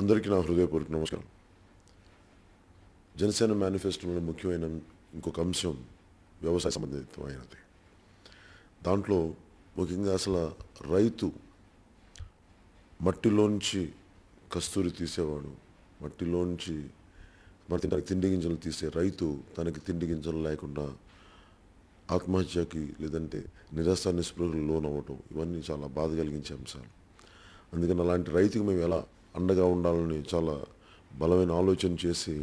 అందరికీ నా హృదయపూర్వక నమస్కారం జనసేన మేనిఫెస్టోలో ముఖ్యమైన ఇంకొక అంశం వ్యవసాయ సంబంధితమైనది దాంట్లో ముఖ్యంగా అసలు రైతు మట్టిలోంచి కస్తూరి తీసేవాడు మట్టిలోంచి మరి తనకి తిండి గింజలు తీసే రైతు తనకి తిండి గింజలు లేకుండా ఆత్మహత్యకి లేదంటే నిరాశ స్పృహలు లోన్ అవ్వటం ఇవన్నీ చాలా బాధ కలిగించే అంశాలు అందుకని అలాంటి రైతుకి మేము ఎలా అండగా ఉండాలని చాలా బలమైన ఆలోచన చేసి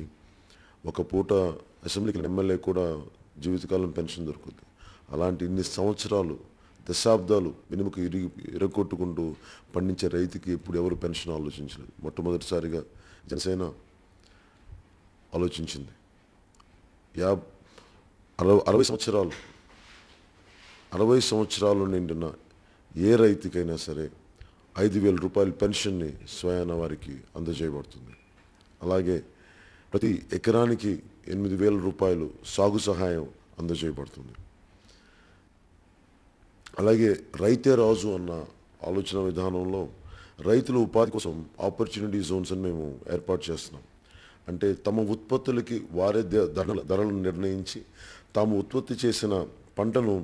ఒక పూట అసెంబ్లీకి ఎమ్మెల్యే కూడా జీవితకాలం పెన్షన్ దొరుకుతుంది అలాంటి ఇన్ని సంవత్సరాలు దశాబ్దాలు మినుముకు ఇరిగి ఇరగొట్టుకుంటూ పండించే రైతుకి ఇప్పుడు ఎవరు పెన్షన్ ఆలోచించలేదు మొట్టమొదటిసారిగా జనసేన ఆలోచించింది యా అరవై అరవై సంవత్సరాలు అరవై సంవత్సరాలు నిండిన ఏ రైతుకైనా సరే ఐదు వేల రూపాయల పెన్షన్ని స్వయాన వారికి అందజేయబడుతుంది అలాగే ప్రతి ఎకరానికి ఎనిమిది వేల రూపాయలు సాగు సహాయం అందజేయబడుతుంది అలాగే రైతే రాజు అన్న ఆలోచన విధానంలో రైతుల ఉపాధి కోసం ఆపర్చునిటీ జోన్స్ అని మేము ఏర్పాటు చేస్తున్నాం అంటే తమ ఉత్పత్తులకి వారే ధరల ధరలను నిర్ణయించి తాము ఉత్పత్తి చేసిన పంటను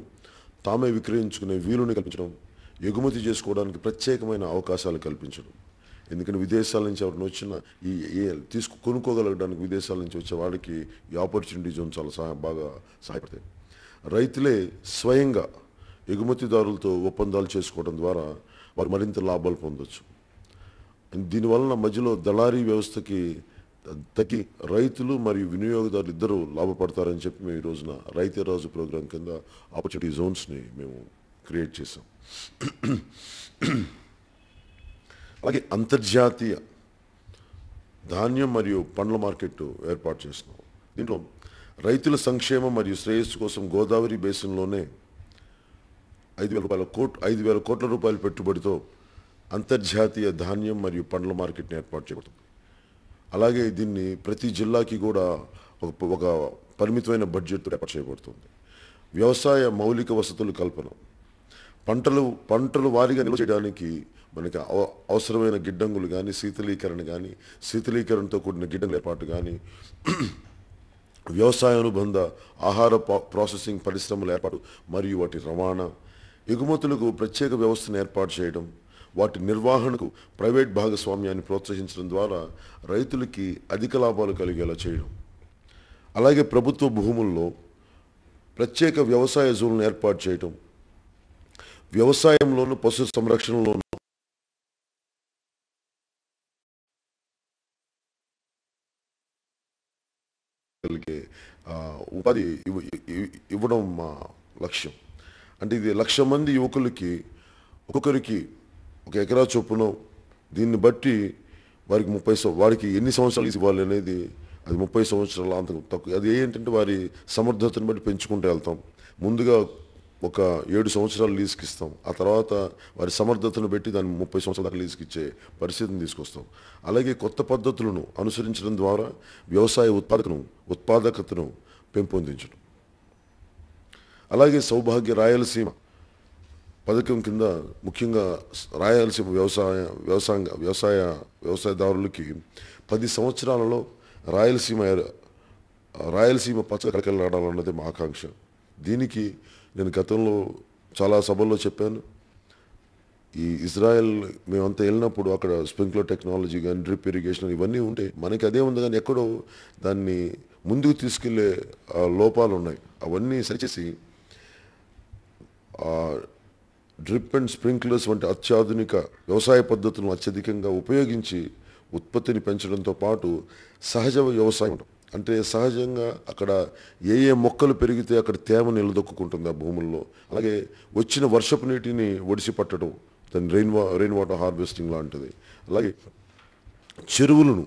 తామే విక్రయించుకునే వీలుని కల్పించడం ఎగుమతి చేసుకోవడానికి ప్రత్యేకమైన అవకాశాలు కల్పించడం ఎందుకంటే విదేశాల నుంచి ఎవరిని వచ్చిన ఈ తీసుకు కొనుక్కోగలగడానికి విదేశాల నుంచి వచ్చే వాడికి ఈ ఆపర్చునిటీ జోన్ చాలా సహా బాగా సహాయపడతాయి రైతులే స్వయంగా ఎగుమతిదారులతో ఒప్పందాలు చేసుకోవడం ద్వారా వారు మరింత లాభాలు పొందవచ్చు దీనివలన మధ్యలో దళారీ వ్యవస్థకి తగ్గి రైతులు మరియు వినియోగదారులు ఇద్దరు లాభపడతారని చెప్పి మేము ఈ రోజున రైతే రాజు ప్రోగ్రాం కింద ఆపర్చునిటీ జోన్స్ని మేము క్రియేట్ చేసాం అలాగే అంతర్జాతీయ ధాన్యం మరియు పండ్ల మార్కెట్ ఏర్పాటు చేస్తున్నాం దీంట్లో రైతుల సంక్షేమం మరియు శ్రేయస్సు కోసం గోదావరి బేసిన్లోనే ఐదు వేల రూపాయల కోట్ ఐదు వేల కోట్ల రూపాయల పెట్టుబడితో అంతర్జాతీయ ధాన్యం మరియు పండ్ల మార్కెట్ని ఏర్పాటు చేయబడుతుంది అలాగే దీన్ని ప్రతి జిల్లాకి కూడా ఒక ఒక పరిమితమైన బడ్జెట్ ఏర్పాటు చేయబడుతుంది వ్యవసాయ మౌలిక వసతులు కల్పన పంటలు పంటలు వారిగా నిల్వ చేయడానికి మనకి అవసరమైన గిడ్డంగులు కానీ శీతలీకరణ కానీ శీతలీకరణతో కూడిన గిడ్డంగుల ఏర్పాటు కానీ వ్యవసాయ అనుబంధ ఆహార ప్రాసెసింగ్ పరిశ్రమల ఏర్పాటు మరియు వాటి రవాణా ఎగుమతులకు ప్రత్యేక వ్యవస్థను ఏర్పాటు చేయడం వాటి నిర్వహణకు ప్రైవేట్ భాగస్వామ్యాన్ని ప్రోత్సహించడం ద్వారా రైతులకి అధిక లాభాలు కలిగేలా చేయడం అలాగే ప్రభుత్వ భూముల్లో ప్రత్యేక వ్యవసాయ జోన్లను ఏర్పాటు చేయడం వ్యవసాయంలోను పశు సంరక్షణలోను ఉపాధి ఇవ్వడం మా లక్ష్యం అంటే ఇది లక్ష మంది యువకులకి ఒక్కొక్కరికి ఒక ఎకరా చొప్పున దీన్ని బట్టి వారికి ముప్పై వారికి ఎన్ని సంవత్సరాలు ఇవ్వాలి అనేది అది ముప్పై సంవత్సరాలు అంత తక్కువ అది ఏంటంటే వారి సమర్థతను బట్టి పెంచుకుంటూ వెళ్తాం ముందుగా ఒక ఏడు సంవత్సరాలు లీజ్కి ఇస్తాం ఆ తర్వాత వారి సమర్థతను పెట్టి దాన్ని ముప్పై సంవత్సరాల దాకా లీజ్కి ఇచ్చే పరిస్థితిని తీసుకొస్తాం అలాగే కొత్త పద్ధతులను అనుసరించడం ద్వారా వ్యవసాయ ఉత్పాదకను ఉత్పాదకతను పెంపొందించడం అలాగే సౌభాగ్య రాయలసీమ పథకం కింద ముఖ్యంగా రాయలసీమ వ్యవసాయ వ్యవసాయ వ్యవసాయ వ్యవసాయదారులకి పది సంవత్సరాలలో రాయలసీమ రాయలసీమ పచ్చ కలకలాడాలన్నది మా ఆకాంక్ష దీనికి నేను గతంలో చాలా సభల్లో చెప్పాను ఈ ఇజ్రాయెల్ మేమంతా వెళ్ళినప్పుడు అక్కడ స్ప్రింక్లర్ టెక్నాలజీ కానీ డ్రిప్ ఇరిగేషన్ ఇవన్నీ ఉంటాయి మనకి అదే ఉంది కానీ ఎక్కడో దాన్ని ముందుకు తీసుకెళ్లే లోపాలు ఉన్నాయి అవన్నీ సరిచేసి డ్రిప్ అండ్ స్ప్రింక్లర్స్ వంటి అత్యాధునిక వ్యవసాయ పద్ధతులను అత్యధికంగా ఉపయోగించి ఉత్పత్తిని పెంచడంతో పాటు సహజ వ్యవసాయం అంటే సహజంగా అక్కడ ఏ ఏ మొక్కలు పెరిగితే అక్కడ తేమ నిలదొక్కుంటుంది ఆ భూముల్లో అలాగే వచ్చిన వర్షపు నీటిని ఒడిసి పట్టడం దాని రెయిన్ వా రెయిన్ వాటర్ హార్వెస్టింగ్ లాంటిది అలాగే చెరువులను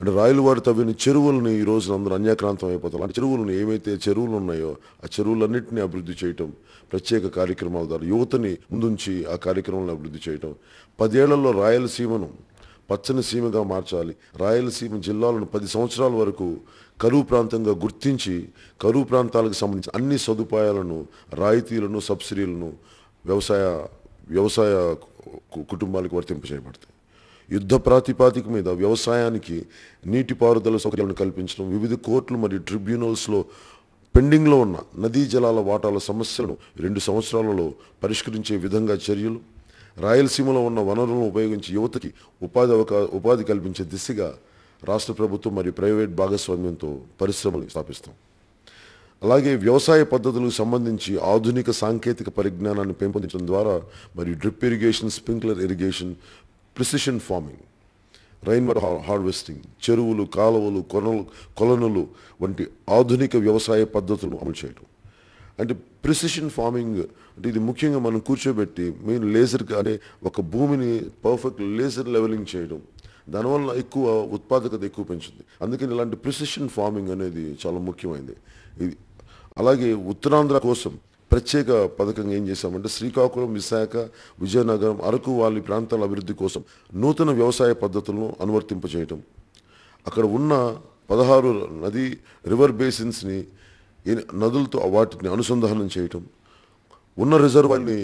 అంటే రాయలవారు తవ్విన చెరువులను ఈ రోజున అందరూ అన్యాక్రాంతం అయిపోతారు ఆ చెరువులను ఏవైతే చెరువులు ఉన్నాయో ఆ చెరువులన్నింటినీ అభివృద్ధి చేయటం ప్రత్యేక కార్యక్రమాల ద్వారా యువతని ముందుంచి ఆ కార్యక్రమాలను అభివృద్ధి చేయటం పదేళ్లలో రాయలసీమను పచ్చని సీమగా మార్చాలి రాయలసీమ జిల్లాలను పది సంవత్సరాల వరకు కరువు ప్రాంతంగా గుర్తించి కరువు ప్రాంతాలకు సంబంధించిన అన్ని సదుపాయాలను రాయితీలను సబ్సిడీలను వ్యవసాయ వ్యవసాయ కుటుంబాలకు వర్తింపజేయబడతాయి యుద్ధ ప్రాతిపాదిక మీద వ్యవసాయానికి నీటిపారుదల సౌకర్యాలను కల్పించడం వివిధ కోర్టులు మరియు ట్రిబ్యునల్స్లో పెండింగ్లో ఉన్న నదీ జలాల వాటాల సమస్యలను రెండు సంవత్సరాలలో పరిష్కరించే విధంగా చర్యలు రాయలసీమలో ఉన్న వనరులను ఉపయోగించి యువతకి ఉపాధి ఉపాధి కల్పించే దిశగా రాష్ట్ర ప్రభుత్వం మరియు ప్రైవేట్ భాగస్వామ్యంతో పరిశ్రమలు స్థాపిస్తాం అలాగే వ్యవసాయ పద్ధతులకు సంబంధించి ఆధునిక సాంకేతిక పరిజ్ఞానాన్ని పెంపొందించడం ద్వారా మరియు drip irrigation sprinkler irrigation precision farming rain water harvesting చెరువులు కాలువలు కొనలు కొలనులు వంటి ఆధునిక వ్యవసాయ పద్ధతులను అమలు చేయడం అంటే ప్రిసిషన్ ఫార్మింగ్ అంటే ఇది ముఖ్యంగా మనం కూర్చోబెట్టి మెయిన్ లేజర్ అనే ఒక భూమిని పర్ఫెక్ట్ లేజర్ లెవెలింగ్ చేయడం దానివల్ల ఎక్కువ ఉత్పాదకత ఎక్కువ పెంచుతుంది అందుకని ఇలాంటి ప్రిసిషన్ ఫార్మింగ్ అనేది చాలా ముఖ్యమైనది ఇది అలాగే ఉత్తరాంధ్ర కోసం ప్రత్యేక పథకంగా ఏం చేశామంటే శ్రీకాకుళం విశాఖ విజయనగరం అరకు వాళ్ళ ప్రాంతాల అభివృద్ధి కోసం నూతన వ్యవసాయ పద్ధతులను అనువర్తింపజేయటం అక్కడ ఉన్న పదహారు నది రివర్ బేసిన్స్ని నదులతో వాటిని అనుసంధానం చేయటం ఉన్న రిజర్వాయర్ని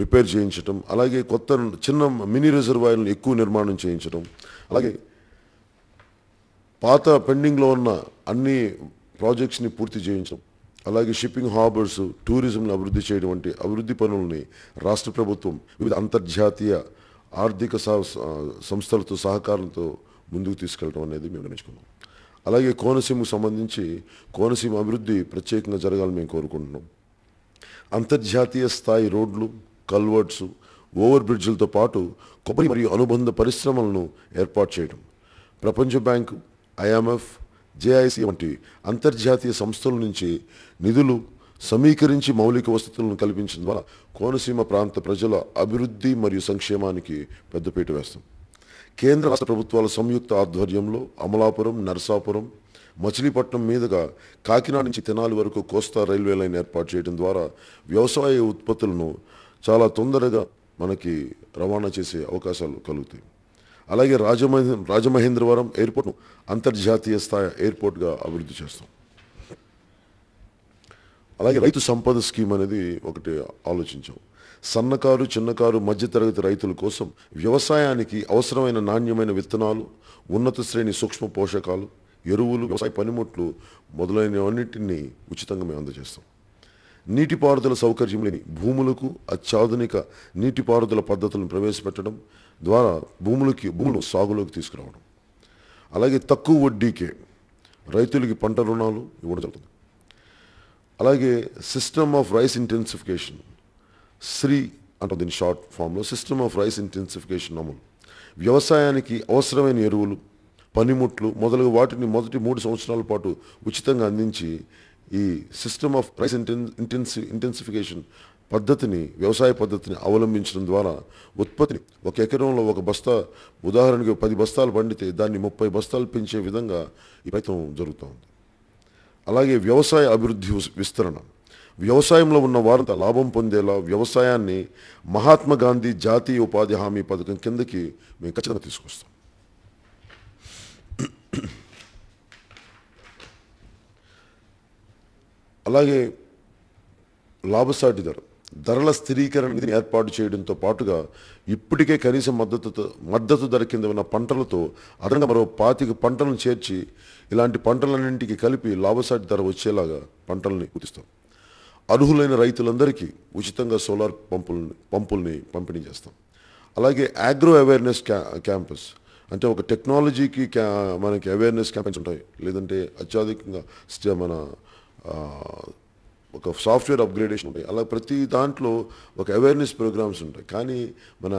రిపేర్ చేయించటం అలాగే కొత్త చిన్న మినీ రిజర్వాయర్ని ఎక్కువ నిర్మాణం చేయించడం అలాగే పాత పెండింగ్లో ఉన్న అన్ని ప్రాజెక్ట్స్ని పూర్తి చేయించడం అలాగే షిప్పింగ్ హార్బర్స్ టూరిజంను అభివృద్ధి చేయడం వంటి అభివృద్ధి పనుల్ని రాష్ట్ర ప్రభుత్వం వివిధ అంతర్జాతీయ ఆర్థిక సంస్థలతో సహకారంతో ముందుకు తీసుకెళ్ళడం అనేది మేము నిర్ణయించుకున్నాం అలాగే కోనసీమకు సంబంధించి కోనసీమ అభివృద్ధి ప్రత్యేకంగా జరగాలని మేము కోరుకుంటున్నాం అంతర్జాతీయ స్థాయి రోడ్లు కల్వర్ట్స్ ఓవర్ బ్రిడ్జ్లతో పాటు కొబ్బరి మరియు అనుబంధ పరిశ్రమలను ఏర్పాటు చేయడం ప్రపంచ బ్యాంకు ఐఎంఎఫ్ జేఐసి వంటి అంతర్జాతీయ సంస్థల నుంచి నిధులు సమీకరించి మౌలిక వసతులను కల్పించడం ద్వారా కోనసీమ ప్రాంత ప్రజల అభివృద్ధి మరియు సంక్షేమానికి పెద్దపీట వేస్తాం కేంద్ర రాష్ట్ర ప్రభుత్వాల సంయుక్త ఆధ్వర్యంలో అమలాపురం నర్సాపురం మచిలీపట్నం మీదుగా కాకినాడ నుంచి తెనాలి వరకు కోస్తా రైల్వే లైన్ ఏర్పాటు చేయడం ద్వారా వ్యవసాయ ఉత్పత్తులను చాలా తొందరగా మనకి రవాణా చేసే అవకాశాలు కలుగుతాయి అలాగే రాజమహే రాజమహేంద్రవరం ఎయిర్పోర్ట్ను అంతర్జాతీయ స్థాయి ఎయిర్పోర్ట్గా అభివృద్ధి చేస్తాం అలాగే రైతు సంపద స్కీమ్ అనేది ఒకటి ఆలోచించాం సన్నకారు చిన్నకారు మధ్యతరగతి రైతుల కోసం వ్యవసాయానికి అవసరమైన నాణ్యమైన విత్తనాలు ఉన్నత శ్రేణి సూక్ష్మ పోషకాలు ఎరువులు వ్యవసాయ పనిముట్లు మొదలైనవన్నింటినీ ఉచితంగా మేము అందజేస్తాం నీటిపారుదల సౌకర్యం లేని భూములకు అత్యాధునిక నీటిపారుదల పద్ధతులను ప్రవేశపెట్టడం ద్వారా భూములకి భూములు సాగులోకి తీసుకురావడం అలాగే తక్కువ వడ్డీకే రైతులకి పంట రుణాలు ఇవ్వడం జరుగుతుంది అలాగే system of rice intensification SRI అంటే దీని షార్ట్ ఫామ్లో సిస్టమ్ ఆఫ్ రైస్ ఇంటెన్సిఫికేషన్ అమలు వ్యవసాయానికి అవసరమైన ఎరువులు పనిముట్లు మొదలగు వాటిని మొదటి మూడు సంవత్సరాల పాటు ఉచితంగా అందించి ఈ system of rice inten intensi intensification పద్ధతిని వ్యవసాయ పద్ధతిని అవలంబించడం ద్వారా ఉత్పత్తిని ఒక ఎకరంలో ఒక బస్తా ఉదాహరణకి పది బస్తాలు పండితే దాన్ని ముప్పై బస్తాలు పెంచే విధంగా ఈ ప్రయత్నం జరుగుతూ ఉంది అలాగే వ్యవసాయ అభివృద్ధి విస్తరణ వ్యవసాయంలో ఉన్న వారంతా లాభం పొందేలా వ్యవసాయాన్ని మహాత్మా గాంధీ జాతీయ ఉపాధి హామీ పథకం కిందకి మేము ఖచ్చితంగా తీసుకొస్తాం అలాగే లాభసాటి ధర ధరల స్థిరీకరణ ఏర్పాటు చేయడంతో పాటుగా ఇప్పటికే కనీస మద్దతుతో మద్దతు ధర కింద ఉన్న పంటలతో అదనంగా మరో పాతిక పంటలను చేర్చి ఇలాంటి పంటలన్నింటికి కలిపి లాభసాటి ధర వచ్చేలాగా పంటలని గుర్తిస్తాం అర్హులైన రైతులందరికీ ఉచితంగా సోలార్ పంపుల్ని పంపుల్ని పంపిణీ చేస్తాం అలాగే ఆగ్రో అవేర్నెస్ క్యాంపస్ అంటే ఒక టెక్నాలజీకి మనకి అవేర్నెస్ క్యాంపెయిన్స్ ఉంటాయి లేదంటే అత్యధికంగా మన ఒక సాఫ్ట్వేర్ అప్గ్రేడేషన్ ఉంటాయి అలా ప్రతి దాంట్లో ఒక అవేర్నెస్ ప్రోగ్రామ్స్ ఉంటాయి కానీ మన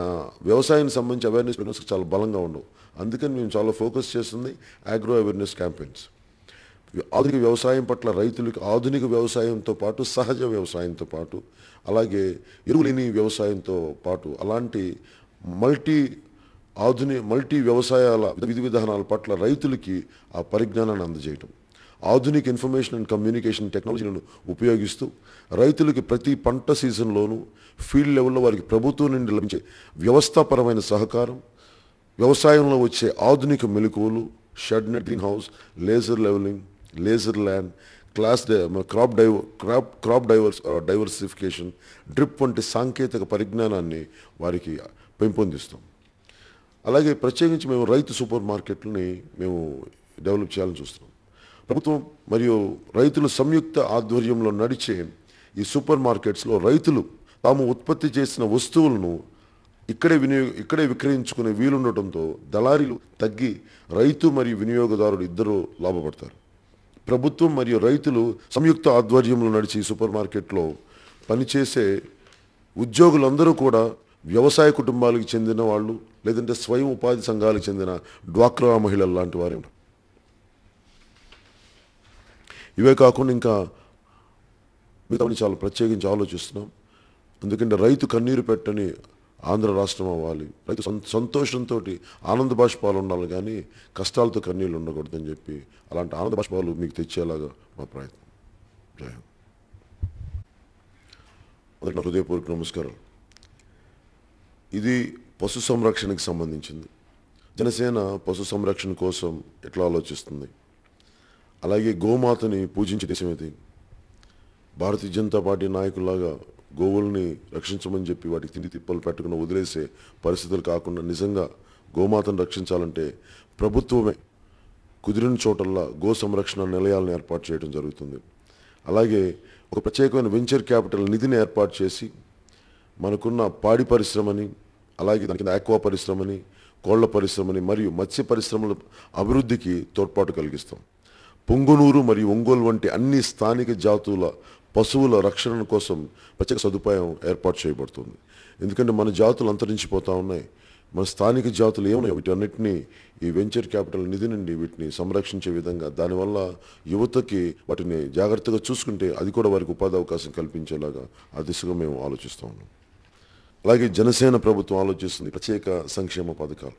వ్యవసాయానికి సంబంధించి అవేర్నెస్ ప్రోగ్రామ్స్ చాలా బలంగా ఉండవు అందుకని మేము చాలా ఫోకస్ చేస్తుంది ఆగ్రో అవేర్నెస్ క్యాంపెయిన్స్ ఆధునిక వ్యవసాయం పట్ల రైతులకు ఆధునిక వ్యవసాయంతో పాటు సహజ వ్యవసాయంతో పాటు అలాగే ఎరువులేని వ్యవసాయంతో పాటు అలాంటి మల్టీ ఆధునిక మల్టీ వ్యవసాయాల విధి విధానాల పట్ల రైతులకి ఆ పరిజ్ఞానాన్ని అందజేయటం ఆధునిక ఇన్ఫర్మేషన్ అండ్ కమ్యూనికేషన్ టెక్నాలజీలను ఉపయోగిస్తూ రైతులకి ప్రతి పంట సీజన్లోనూ ఫీల్డ్ లెవెల్లో వారికి ప్రభుత్వం నుండి లభించే వ్యవస్థాపరమైన సహకారం వ్యవసాయంలో వచ్చే ఆధునిక మెలకువలు shed net house laser levelling laser land class crop diver crop crop divers diversification drip వంటి సాంకేతిక పరిజ్ఞానాన్ని వారికి పెంపొందిస్తాం అలాగే ప్రత్యేకించి మేము రైతు సూపర్ మార్కెట్లని మేము డెవలప్ చేయాలని చూస్తున్నాం ప్రభుత్వం మరియు రైతుల సంయుక్త ఆధ్వర్యంలో నడిచే ఈ సూపర్ మార్కెట్స్లో రైతులు తాము ఉత్పత్తి చేసిన వస్తువులను ఇక్కడే వినియోగ ఇక్కడే విక్రయించుకునే వీలుండటంతో దళారీలు తగ్గి రైతు మరియు వినియోగదారుడు ఇద్దరూ లాభపడతారు ప్రభుత్వం మరియు రైతులు సంయుక్త ఆధ్వర్యంలో నడిచి సూపర్ మార్కెట్లో పనిచేసే ఉద్యోగులందరూ కూడా వ్యవసాయ కుటుంబాలకు చెందిన వాళ్ళు లేదంటే స్వయం ఉపాధి సంఘాలకు చెందిన డ్వాక్రా మహిళలు లాంటి వారే ఇవే కాకుండా ఇంకా మిగతా చాలా ప్రత్యేకించి ఆలోచిస్తున్నాం ఎందుకంటే రైతు కన్నీరు పెట్టని ఆంధ్ర రాష్ట్రం అవ్వాలి రైతు సంతోషంతో ఆనంద బాష్పాలు ఉండాలి కానీ కష్టాలతో కన్నీళ్ళు ఉండకూడదని చెప్పి అలాంటి ఆనంద బాష్పాలు మీకు తెచ్చేలాగా మా ప్రయత్నం జయ మొదటి హృదయపూర్వక నమస్కారం ఇది పశు సంరక్షణకి సంబంధించింది జనసేన పశు సంరక్షణ కోసం ఎట్లా ఆలోచిస్తుంది అలాగే గోమాతని పూజించే దేశం ఇది భారతీయ జనతా పార్టీ నాయకులాగా గోవుల్ని రక్షించమని చెప్పి వాటికి తిండి తిప్పలు పెట్టకుండా వదిలేసే పరిస్థితులు కాకుండా నిజంగా గోమాతను రక్షించాలంటే ప్రభుత్వమే కుదిరిన చోటల్లా గో సంరక్షణ నిలయాలను ఏర్పాటు చేయడం జరుగుతుంది అలాగే ఒక ప్రత్యేకమైన వెంచర్ క్యాపిటల్ నిధిని ఏర్పాటు చేసి మనకున్న పాడి పరిశ్రమని అలాగే దాని కింద ఆక్వా పరిశ్రమని కోళ్ల పరిశ్రమని మరియు మత్స్య పరిశ్రమల అభివృద్ధికి తోడ్పాటు కలిగిస్తాం పొంగునూరు మరియు ఒంగోలు వంటి అన్ని స్థానిక జాతుల పశువుల రక్షణ కోసం ప్రత్యేక సదుపాయం ఏర్పాటు చేయబడుతుంది ఎందుకంటే మన జాతులు అంతరించిపోతూ ఉన్నాయి మన స్థానిక జాతులు ఏమన్నాయి వీటన్నిటినీ ఈ వెంచర్ క్యాపిటల్ నిధి నుండి వీటిని సంరక్షించే విధంగా దానివల్ల యువతకి వాటిని జాగ్రత్తగా చూసుకుంటే అది కూడా వారికి ఉపాధి అవకాశం కల్పించేలాగా ఆ దిశగా మేము ఆలోచిస్తూ ఉన్నాం అలాగే జనసేన ప్రభుత్వం ఆలోచిస్తుంది ప్రత్యేక సంక్షేమ పథకాలు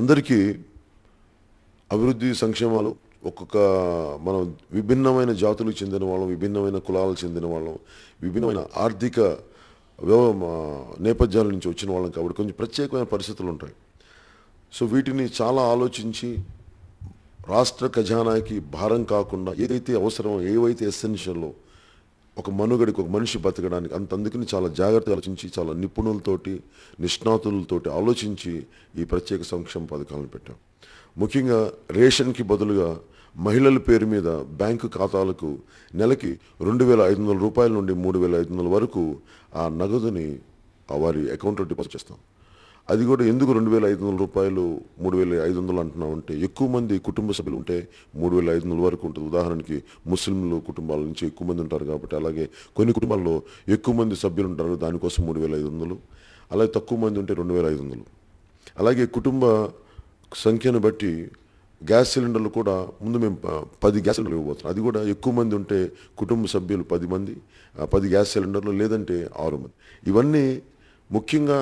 అందరికీ అభివృద్ధి సంక్షేమాలు ఒక్కొక్క మనం విభిన్నమైన జాతులకు చెందిన వాళ్ళం విభిన్నమైన కులాలకు చెందిన వాళ్ళం విభిన్నమైన ఆర్థిక వ్యవ నేపథ్యాల నుంచి వచ్చిన వాళ్ళం కాబట్టి కొంచెం ప్రత్యేకమైన పరిస్థితులు ఉంటాయి సో వీటిని చాలా ఆలోచించి రాష్ట్ర ఖజానాకి భారం కాకుండా ఏదైతే అవసరమో ఏవైతే ఎసెన్షియల్లో ఒక మనుగడికి ఒక మనిషి బతకడానికి అంత అందుకని చాలా జాగ్రత్తగా ఆలోచించి చాలా నిపుణులతోటి నిష్ణాతులతోటి ఆలోచించి ఈ ప్రత్యేక సంక్షేమ పథకాలను పెట్టాం ముఖ్యంగా రేషన్కి బదులుగా మహిళల పేరు మీద బ్యాంకు ఖాతాలకు నెలకి రెండు వేల ఐదు వందల రూపాయల నుండి మూడు వేల ఐదు వందల వరకు ఆ నగదుని వారి అకౌంట్లో డిపాజిట్ చేస్తాం అది కూడా ఎందుకు రెండు వేల ఐదు వందల రూపాయలు మూడు వేల ఐదు వందలు అంటున్నాం అంటే ఎక్కువ మంది కుటుంబ సభ్యులు ఉంటే మూడు వేల ఐదు వందల వరకు ఉంటుంది ఉదాహరణకి ముస్లింలు కుటుంబాల నుంచి ఎక్కువ మంది ఉంటారు కాబట్టి అలాగే కొన్ని కుటుంబాల్లో ఎక్కువ మంది సభ్యులు ఉంటారు దానికోసం మూడు వేల ఐదు వందలు అలాగే తక్కువ మంది ఉంటే రెండు వేల ఐదు వందలు అలాగే కుటుంబ సంఖ్యను బట్టి గ్యాస్ సిలిండర్లు కూడా ముందు మేము పది గ్యాస్ సిలిండర్లు ఇవ్వబోతున్నాం అది కూడా ఎక్కువ మంది ఉంటే కుటుంబ సభ్యులు పది మంది పది గ్యాస్ సిలిండర్లు లేదంటే ఆరు మంది ఇవన్నీ ముఖ్యంగా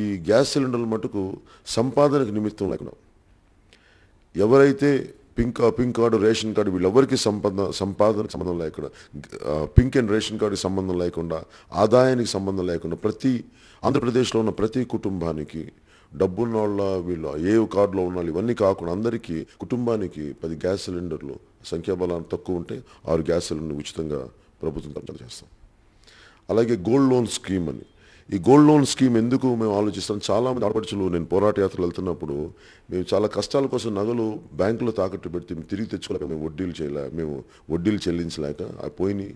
ఈ గ్యాస్ సిలిండర్లు మటుకు సంపాదనకు నిమిత్తం లేకుండా ఎవరైతే pink pink card ration card వీళ్ళెవరికి సంపద సంపాదనకు సంబంధం లేకుండా పింక్ అండ్ రేషన్ కార్డుకి సంబంధం లేకుండా ఆదాయానికి సంబంధం లేకుండా ప్రతి ఆంధ్రప్రదేశ్లో ఉన్న ప్రతి కుటుంబానికి డబ్బున్నోళ్ళ వీళ్ళు ఏ కార్డులో ఉన్నాళ్ళు ఇవన్నీ కాకుండా అందరికీ కుటుంబానికి పది గ్యాస్ సిలిండర్లు సంఖ్యాబలం తక్కువ ఉంటే ఆరు గ్యాస్ సిలిండర్ ఉచితంగా ప్రభుత్వం తరఫున చేస్తాం అలాగే గోల్డ్ లోన్ స్కీమ్ అని ఈ గోల్డ్ లోన్ స్కీమ్ ఎందుకు మేము ఆలోచిస్తాం చాలామంది ఆడపడుచులు నేను పోరాట యాత్రలు వెళ్తున్నప్పుడు మేము చాలా కష్టాల కోసం నగలు బ్యాంకులో తాకట్టు పెడితే తిరిగి తెచ్చుకోలేక మేము వడ్డీలు చేయలే మేము వడ్డీలు చెల్లించలేక ఆ పోయి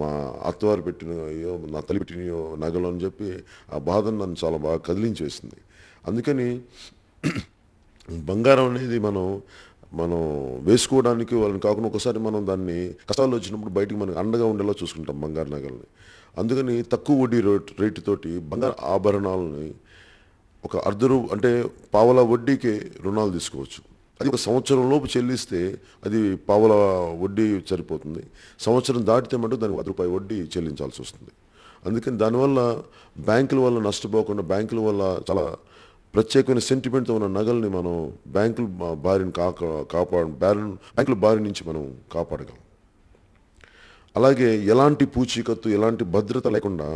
మా అత్తవారు పెట్టినయో నా తల్లి పెట్టినయో నగలు అని చెప్పి ఆ బాధను నన్ను చాలా బాగా కదిలించేసింది అందుకని బంగారం అనేది మనం మనం వేసుకోవడానికి వాళ్ళని కాకుండా ఒకసారి మనం దాన్ని కష్టాలు వచ్చినప్పుడు బయటకు మనకు అండగా ఉండేలా చూసుకుంటాం బంగారు నగల్ని అందుకని తక్కువ వడ్డీ రేట్ రేటుతోటి బంగారు ఆభరణాలని ఒక అర్ధ రూ అంటే పావల వడ్డీకే రుణాలు తీసుకోవచ్చు అది ఒక సంవత్సరం లోపు చెల్లిస్తే అది పావల వడ్డీ సరిపోతుంది సంవత్సరం దాటితే మటు దానికి పది రూపాయి వడ్డీ చెల్లించాల్సి వస్తుంది అందుకని దానివల్ల బ్యాంకుల వల్ల నష్టపోకుండా బ్యాంకుల వల్ల చాలా ప్రత్యేకమైన సెంటిమెంట్తో ఉన్న నగల్ని మనం బ్యాంకులు బారిని కాపాడ బ్యాలెన్ బ్యాంకుల బారి నుంచి మనం కాపాడగలం అలాగే ఎలాంటి పూచీకత్తు ఎలాంటి భద్రత లేకుండా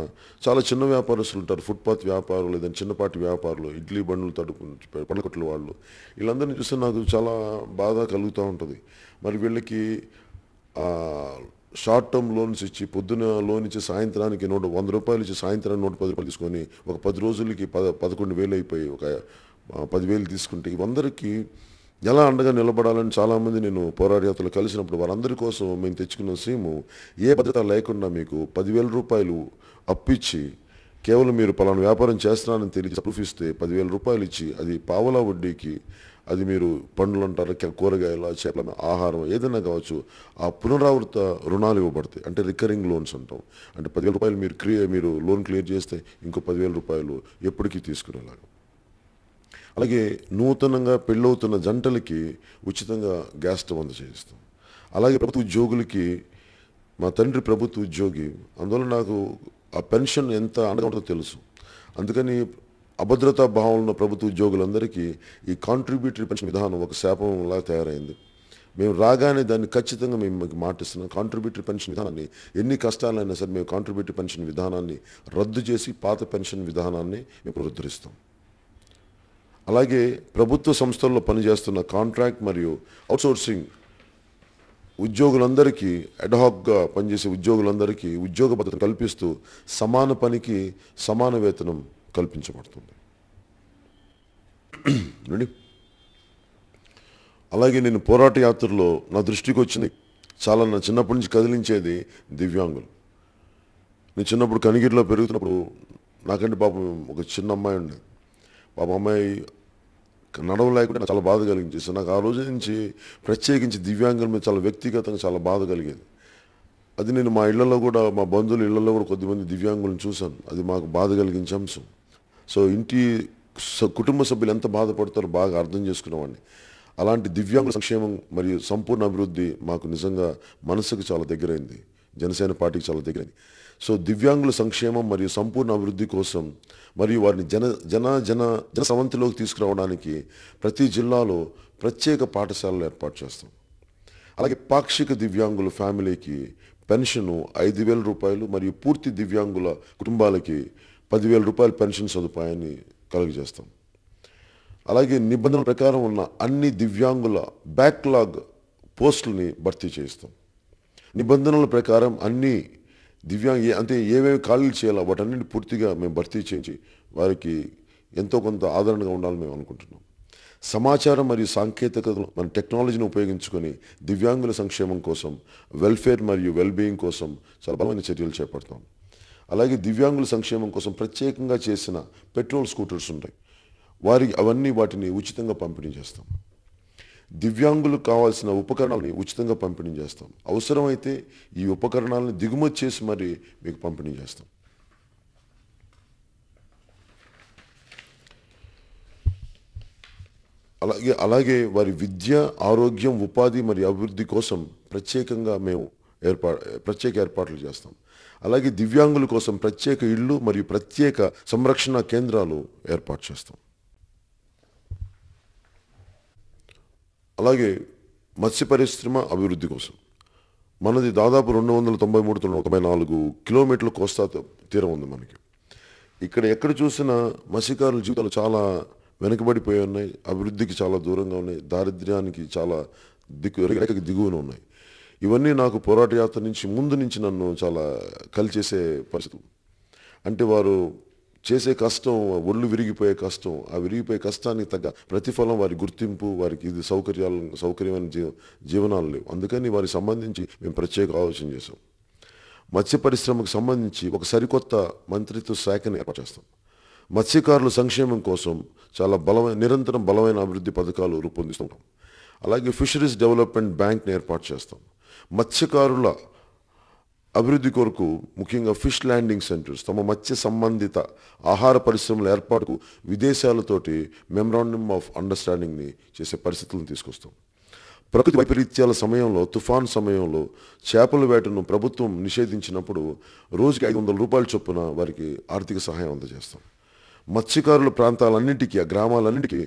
చాలా చిన్న వ్యాపారస్తులు ఉంటారు ఫుట్పాత్ వ్యాపారులు లేదంటే చిన్నపాటి వ్యాపారులు ఇడ్లీ బండ్లు తడుపు పండ్ల వాళ్ళు వీళ్ళందరినీ చూస్తే నాకు చాలా బాధ కలుగుతూ ఉంటుంది మరి వీళ్ళకి షార్ట్ టర్మ్ లోన్స్ ఇచ్చి పొద్దున లోన్ ఇచ్చి సాయంత్రానికి నూట వంద రూపాయలు ఇచ్చి సాయంత్రానికి నూట పది రూపాయలు తీసుకొని ఒక పది రోజులకి పద పదకొండు వేలు అయిపోయి ఒక పదివేలు తీసుకుంటే ఇవందరికీ ఎలా అండగా నిలబడాలని చాలామంది నేను పోరాడయాత్రలు కలిసినప్పుడు వారందరి కోసం మేము తెచ్చుకున్న సీము ఏ భద్రత లేకుండా మీకు పదివేల రూపాయలు అప్పిచ్చి కేవలం మీరు పలానా వ్యాపారం చేస్తున్నారని తెలిసి ప్రూఫ్ ఇస్తే పదివేల రూపాయలు ఇచ్చి అది పావలా వడ్డీకి అది మీరు పండ్లు అంటారు కూరగాయలు చెట్ల ఆహారం ఏదైనా కావచ్చు ఆ పునరావృత రుణాలు ఇవ్వబడతాయి అంటే రికరింగ్ లోన్స్ అంటాం అంటే పదివేల రూపాయలు మీరు క్లియర్ మీరు లోన్ క్లియర్ చేస్తే ఇంకో పదివేల రూపాయలు ఎప్పటికీ తీసుకునేలాగా అలాగే నూతనంగా పెళ్ళవుతున్న జంటలకి ఉచితంగా గ్యాస్ స్టవ్ అందజేస్తాం అలాగే ప్రభుత్వ ఉద్యోగులకి మా తండ్రి ప్రభుత్వ ఉద్యోగి అందువల్ల నాకు ఆ పెన్షన్ ఎంత అండగా ఉంటుందో తెలుసు అందుకని అభద్రతా భావంలో ప్రభుత్వ ఉద్యోగులందరికీ ఈ కాంట్రిబ్యూటరీ పెన్షన్ విధానం ఒక శాపంలా తయారైంది మేము రాగానే దాన్ని ఖచ్చితంగా మేము మాటిస్తున్నాం కాంట్రిబ్యూటరీ పెన్షన్ విధానాన్ని ఎన్ని కష్టాలైనా సరే మేము కాంట్రిబ్యూటరీ పెన్షన్ విధానాన్ని రద్దు చేసి పాత పెన్షన్ విధానాన్ని మేము పునరుద్ధరిస్తాం అలాగే ప్రభుత్వ సంస్థల్లో పనిచేస్తున్న కాంట్రాక్ట్ మరియు అవుట్సోర్సింగ్ ఉద్యోగులందరికీ అడ్హాక్గా పనిచేసే ఉద్యోగులందరికీ ఉద్యోగ భద్రత కల్పిస్తూ సమాన పనికి సమాన వేతనం కల్పించబడుతుంది అలాగే నేను పోరాట యాత్రలో నా దృష్టికి వచ్చింది చాలా నా చిన్నప్పటి నుంచి కదిలించేది దివ్యాంగులు నేను చిన్నప్పుడు కనిగిరిలో పెరుగుతున్నప్పుడు నాకంటే పాపం ఒక చిన్న అమ్మాయి ఉండేది పాప అమ్మాయి నడవలేకుండా చాలా బాధ కలిగించేసి నాకు ఆ రోజు నుంచి ప్రత్యేకించి దివ్యాంగుల మీద చాలా వ్యక్తిగతంగా చాలా బాధ కలిగేది అది నేను మా ఇళ్లలో కూడా మా బంధువుల ఇళ్లలో కూడా కొద్దిమంది దివ్యాంగులను చూశాను అది మాకు బాధ కలిగించే అంశం సో ఇంటి కుటుంబ సభ్యులు ఎంత బాధపడతారో బాగా అర్థం చేసుకునేవాడిని అలాంటి దివ్యాంగుల సంక్షేమం మరియు సంపూర్ణ అభివృద్ధి మాకు నిజంగా మనసుకు చాలా దగ్గరైంది జనసేన పార్టీకి చాలా దగ్గరైంది సో దివ్యాంగుల సంక్షేమం మరియు సంపూర్ణ అభివృద్ధి కోసం మరియు వారిని జన జన జన జన సమంతిలోకి తీసుకురావడానికి ప్రతి జిల్లాలో ప్రత్యేక పాఠశాలలు ఏర్పాటు చేస్తాం అలాగే పాక్షిక దివ్యాంగుల ఫ్యామిలీకి పెన్షను ఐదు వేల రూపాయలు మరియు పూర్తి దివ్యాంగుల కుటుంబాలకి పదివేల రూపాయల పెన్షన్ సదుపాయాన్ని కలుగజేస్తాం అలాగే నిబంధనల ప్రకారం ఉన్న అన్ని దివ్యాంగుల బ్యాక్లాగ్ పోస్టుల్ని భర్తీ చేయిస్తాం నిబంధనల ప్రకారం అన్ని దివ్యాంగ అంటే ఏమేమి ఖాళీలు చేయాలో వాటన్నింటి పూర్తిగా మేము భర్తీ చేయించి వారికి ఎంతో కొంత ఆదరణగా ఉండాలని మేము అనుకుంటున్నాం సమాచారం మరియు సాంకేతికతను మన టెక్నాలజీని ఉపయోగించుకొని దివ్యాంగుల సంక్షేమం కోసం వెల్ఫేర్ మరియు వెల్బీయింగ్ కోసం చాలా బలమైన చర్యలు చేపడతాం అలాగే దివ్యాంగుల సంక్షేమం కోసం ప్రత్యేకంగా చేసిన పెట్రోల్ స్కూటర్స్ ఉంటాయి వారికి అవన్నీ వాటిని ఉచితంగా పంపిణీ చేస్తాం దివ్యాంగులకు కావాల్సిన ఉపకరణాలని ఉచితంగా పంపిణీ చేస్తాం అవసరమైతే ఈ ఉపకరణాలను దిగుమతి చేసి మరి మీకు పంపిణీ చేస్తాం అలాగే అలాగే వారి విద్య ఆరోగ్యం ఉపాధి మరియు అభివృద్ధి కోసం ప్రత్యేకంగా మేము ఏర్పా ప్రత్యేక ఏర్పాట్లు చేస్తాం అలాగే దివ్యాంగుల కోసం ప్రత్యేక ఇళ్ళు మరియు ప్రత్యేక సంరక్షణ కేంద్రాలు ఏర్పాటు చేస్తాం అలాగే మత్స్య పరిశ్రమ అభివృద్ధి కోసం మనది దాదాపు రెండు వందల తొంభై మూడు తొంభై నాలుగు కిలోమీటర్ల కోస్తా తీరం ఉంది మనకి ఇక్కడ ఎక్కడ చూసినా మత్స్యకారుల జీవితాలు చాలా వెనుకబడిపోయి ఉన్నాయి అభివృద్ధికి చాలా దూరంగా ఉన్నాయి దారిద్ర్యానికి చాలా దిక్కు దిగువన ఉన్నాయి ఇవన్నీ నాకు పోరాట యాత్ర నుంచి ముందు నుంచి నన్ను చాలా కలిచేసే పరిస్థితులు అంటే వారు చేసే కష్టం ఒళ్ళు విరిగిపోయే కష్టం ఆ విరిగిపోయే కష్టానికి తగ్గ ప్రతిఫలం వారి గుర్తింపు వారికి ఇది సౌకర్యాలు సౌకర్యమైన జీవ జీవనాలు లేవు అందుకని వారికి సంబంధించి మేము ప్రత్యేక ఆలోచన చేసాం మత్స్య పరిశ్రమకు సంబంధించి ఒక సరికొత్త మంత్రిత్వ శాఖను ఏర్పాటు చేస్తాం మత్స్యకారుల సంక్షేమం కోసం చాలా బలమైన నిరంతరం బలమైన అభివృద్ధి పథకాలు రూపొందిస్తుంటాం అలాగే ఫిషరీస్ డెవలప్మెంట్ బ్యాంక్ని ఏర్పాటు చేస్తాం మత్స్యకారుల అభివృద్ధి కొరకు ముఖ్యంగా ఫిష్ ల్యాండింగ్ సెంటర్స్ తమ మత్స్య సంబంధిత ఆహార పరిశ్రమల ఏర్పాటుకు విదేశాలతోటి మెమరాండమ్ ఆఫ్ అండర్స్టాండింగ్ని చేసే పరిస్థితులను తీసుకొస్తాం ప్రకృతి వైపరీత్యాల సమయంలో తుఫాన్ సమయంలో చేపల వేటను ప్రభుత్వం నిషేధించినప్పుడు రోజుకి ఐదు వందల రూపాయల చొప్పున వారికి ఆర్థిక సహాయం అందజేస్తాం మత్స్యకారుల ప్రాంతాలన్నింటికీ ఆ గ్రామాలన్నింటికీ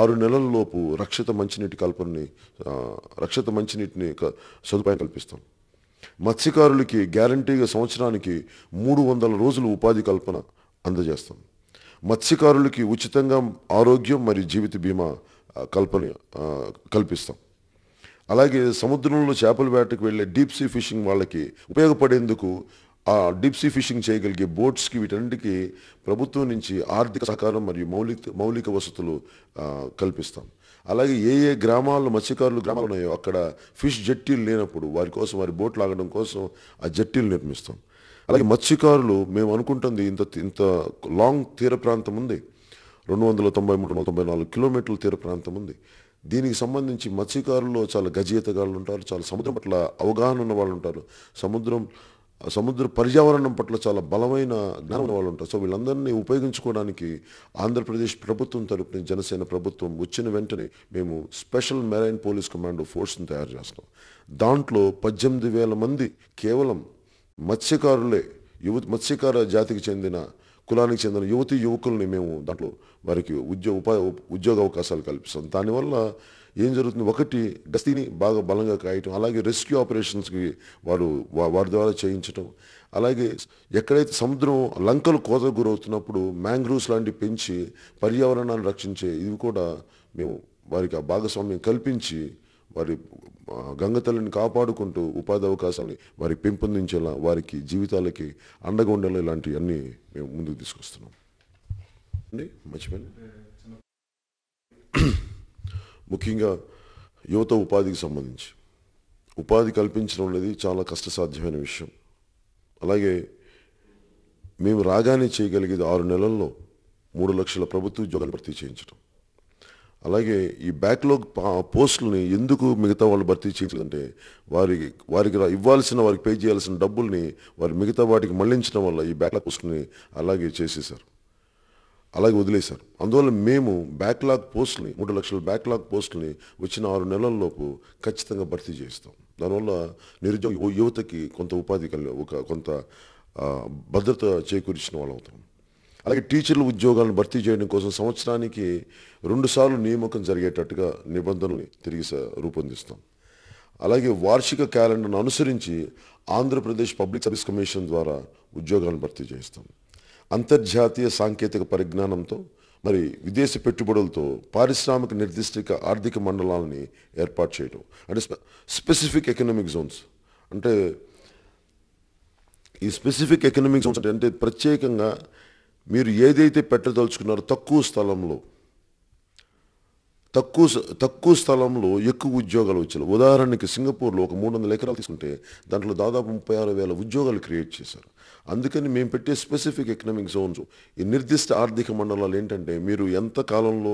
ఆరు నెలల లోపు రక్షిత మంచినీటి కల్పనని రక్షిత మంచినీటిని సదుపాయం కల్పిస్తాం మత్స్యకారులకి గ్యారంటీగా సంవత్సరానికి మూడు వందల రోజులు ఉపాధి కల్పన అందజేస్తాం మత్స్యకారులకి ఉచితంగా ఆరోగ్యం మరియు జీవిత బీమా కల్పన కల్పిస్తాం అలాగే సముద్రంలో చేపల వేటకు వెళ్ళే డీప్ సీ ఫిషింగ్ వాళ్ళకి ఉపయోగపడేందుకు ఆ డిప్సీ ఫిషింగ్ చేయగలిగే బోట్స్కి వీటన్నిటికీ ప్రభుత్వం నుంచి ఆర్థిక సహకారం మరియు మౌలిక మౌలిక వసతులు కల్పిస్తాం అలాగే ఏ ఏ గ్రామాల్లో మత్స్యకారులు గ్రామాలు ఉన్నాయో అక్కడ ఫిష్ జట్టీలు లేనప్పుడు వారి కోసం వారి బోట్లు లాగడం కోసం ఆ జట్టీలు నిర్మిస్తాం అలాగే మత్స్యకారులు మేము అనుకుంటుంది ఇంత ఇంత లాంగ్ తీర ప్రాంతం ఉంది రెండు వందల తొంభై మూడు వందల తొంభై నాలుగు కిలోమీటర్ల తీర ప్రాంతం ఉంది దీనికి సంబంధించి మత్స్యకారుల్లో చాలా గజయతగాళ్ళు ఉంటారు చాలా సముద్రం పట్ల అవగాహన ఉన్న వాళ్ళు ఉంటారు సముద్రం సముద్ర పర్యావరణం పట్ల చాలా బలమైన జ్ఞానం వాళ్ళు ఉంటారు సో వీళ్ళందరినీ ఉపయోగించుకోవడానికి ఆంధ్రప్రదేశ్ ప్రభుత్వం తరపున జనసేన ప్రభుత్వం వచ్చిన వెంటనే మేము స్పెషల్ మెరైన్ పోలీస్ కమాండో ఫోర్స్ని తయారు చేస్తాం దాంట్లో పద్దెనిమిది వేల మంది కేవలం మత్స్యకారులే యువ మత్స్యకార జాతికి చెందిన కులానికి చెందిన యువతి యువకుల్ని మేము దాంట్లో వారికి ఉద్యోగ ఉపాధి ఉద్యోగ అవకాశాలు కల్పిస్తాం దానివల్ల ఏం జరుగుతుంది ఒకటి గస్తీని బాగా బలంగా కాయటం అలాగే రెస్క్యూ ఆపరేషన్స్కి వారు వారి ద్వారా చేయించటం అలాగే ఎక్కడైతే సముద్రం లంకలు కోత గురవుతున్నప్పుడు మ్యాంగ్రూవ్స్ లాంటివి పెంచి పర్యావరణాన్ని రక్షించే ఇవి కూడా మేము వారికి ఆ భాగస్వామ్యం కల్పించి వారి గంగతల్లిని కాపాడుకుంటూ ఉపాధి అవకాశాలని వారికి పెంపొందించేలా వారికి జీవితాలకి అండగా ఉండేలా ఇలాంటివి అన్నీ మేము ముందుకు తీసుకొస్తున్నాం మర్చిపోయినా ముఖ్యంగా యువత ఉపాధికి సంబంధించి ఉపాధి కల్పించడం అనేది చాలా కష్టసాధ్యమైన విషయం అలాగే మేము రాగానే చేయగలిగేది ఆరు నెలల్లో మూడు లక్షల ప్రభుత్వ ఉద్యోగాలు భర్తీ చేయించడం అలాగే ఈ బ్యాక్లాగ్ పోస్టులని ఎందుకు మిగతా వాళ్ళు భర్తీ చేయించాలంటే వారికి వారికి ఇవ్వాల్సిన వారికి పే చేయాల్సిన డబ్బుల్ని వారి మిగతా వాటికి మళ్లించడం వల్ల ఈ బ్యాక్లాగ్ పోస్టుని అలాగే చేసేశారు అలాగే వదిలేశారు అందువల్ల మేము బ్యాక్లాగ్ పోస్టుని మూడు లక్షల బ్యాక్లాగ్ పోస్టుని వచ్చిన ఆరు నెలల్లోపు ఖచ్చితంగా భర్తీ చేస్తాం దానివల్ల నిరుద్యోగ యువతకి కొంత ఉపాధి కలి ఒక కొంత భద్రత చేకూర్చిన వాళ్ళు అవుతాం అలాగే టీచర్ల ఉద్యోగాలను భర్తీ చేయడం కోసం సంవత్సరానికి రెండుసార్లు నియామకం జరిగేటట్టుగా నిబంధనలు తిరిగి రూపొందిస్తాం అలాగే వార్షిక క్యాలెండర్ను అనుసరించి ఆంధ్రప్రదేశ్ పబ్లిక్ సర్వీస్ కమిషన్ ద్వారా ఉద్యోగాలను భర్తీ చేస్తాం అంతర్జాతీయ సాంకేతిక పరిజ్ఞానంతో మరి విదేశీ పెట్టుబడులతో పారిశ్రామిక నిర్దిష్ట ఆర్థిక మండలాలని ఏర్పాటు చేయడం అంటే స్పెసిఫిక్ ఎకనామిక్ జోన్స్ అంటే ఈ స్పెసిఫిక్ ఎకనామిక్ జోన్స్ అంటే ప్రత్యేకంగా మీరు ఏదైతే పెట్టదలుచుకున్నారో తక్కువ స్థలంలో తక్కువ తక్కువ స్థలంలో ఎక్కువ ఉద్యోగాలు వచ్చాయి ఉదాహరణకి సింగపూర్లో ఒక మూడు వందల ఎకరాలు తీసుకుంటే దాంట్లో దాదాపు ముప్పై ఆరు వేల ఉద్యోగాలు క్రియేట్ చేశారు అందుకని మేము పెట్టే స్పెసిఫిక్ ఎకనామిక్ జోన్స్ ఈ నిర్దిష్ట ఆర్థిక మండలాలు ఏంటంటే మీరు ఎంత కాలంలో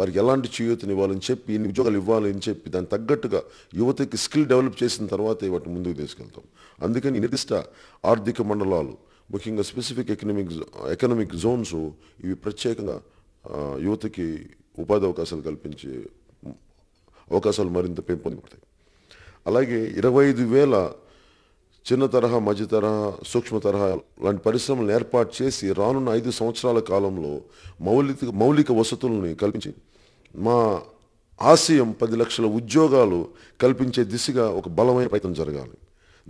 వారికి ఎలాంటి ఇవ్వాలని చెప్పి ఇన్ని ఉద్యోగాలు ఇవ్వాలని చెప్పి దాని తగ్గట్టుగా యువతకి స్కిల్ డెవలప్ చేసిన తర్వాతే వాటిని ముందుకు తీసుకెళ్తాం అందుకని నిర్దిష్ట ఆర్థిక మండలాలు ముఖ్యంగా స్పెసిఫిక్ ఎకనామిక్ ఎకనామిక్ జోన్స్ ఇవి ప్రత్యేకంగా యువతకి ఉపాధి అవకాశాలు కల్పించే అవకాశాలు మరింత పెంపొందబడతాయి అలాగే ఇరవై ఐదు వేల చిన్న తరహా మధ్య తరహా సూక్ష్మ తరహా లాంటి పరిశ్రమలను ఏర్పాటు చేసి రానున్న ఐదు సంవత్సరాల కాలంలో మౌలిక మౌలిక వసతుల్ని కల్పించి మా ఆశయం పది లక్షల ఉద్యోగాలు కల్పించే దిశగా ఒక బలమైన ప్రయత్నం జరగాలి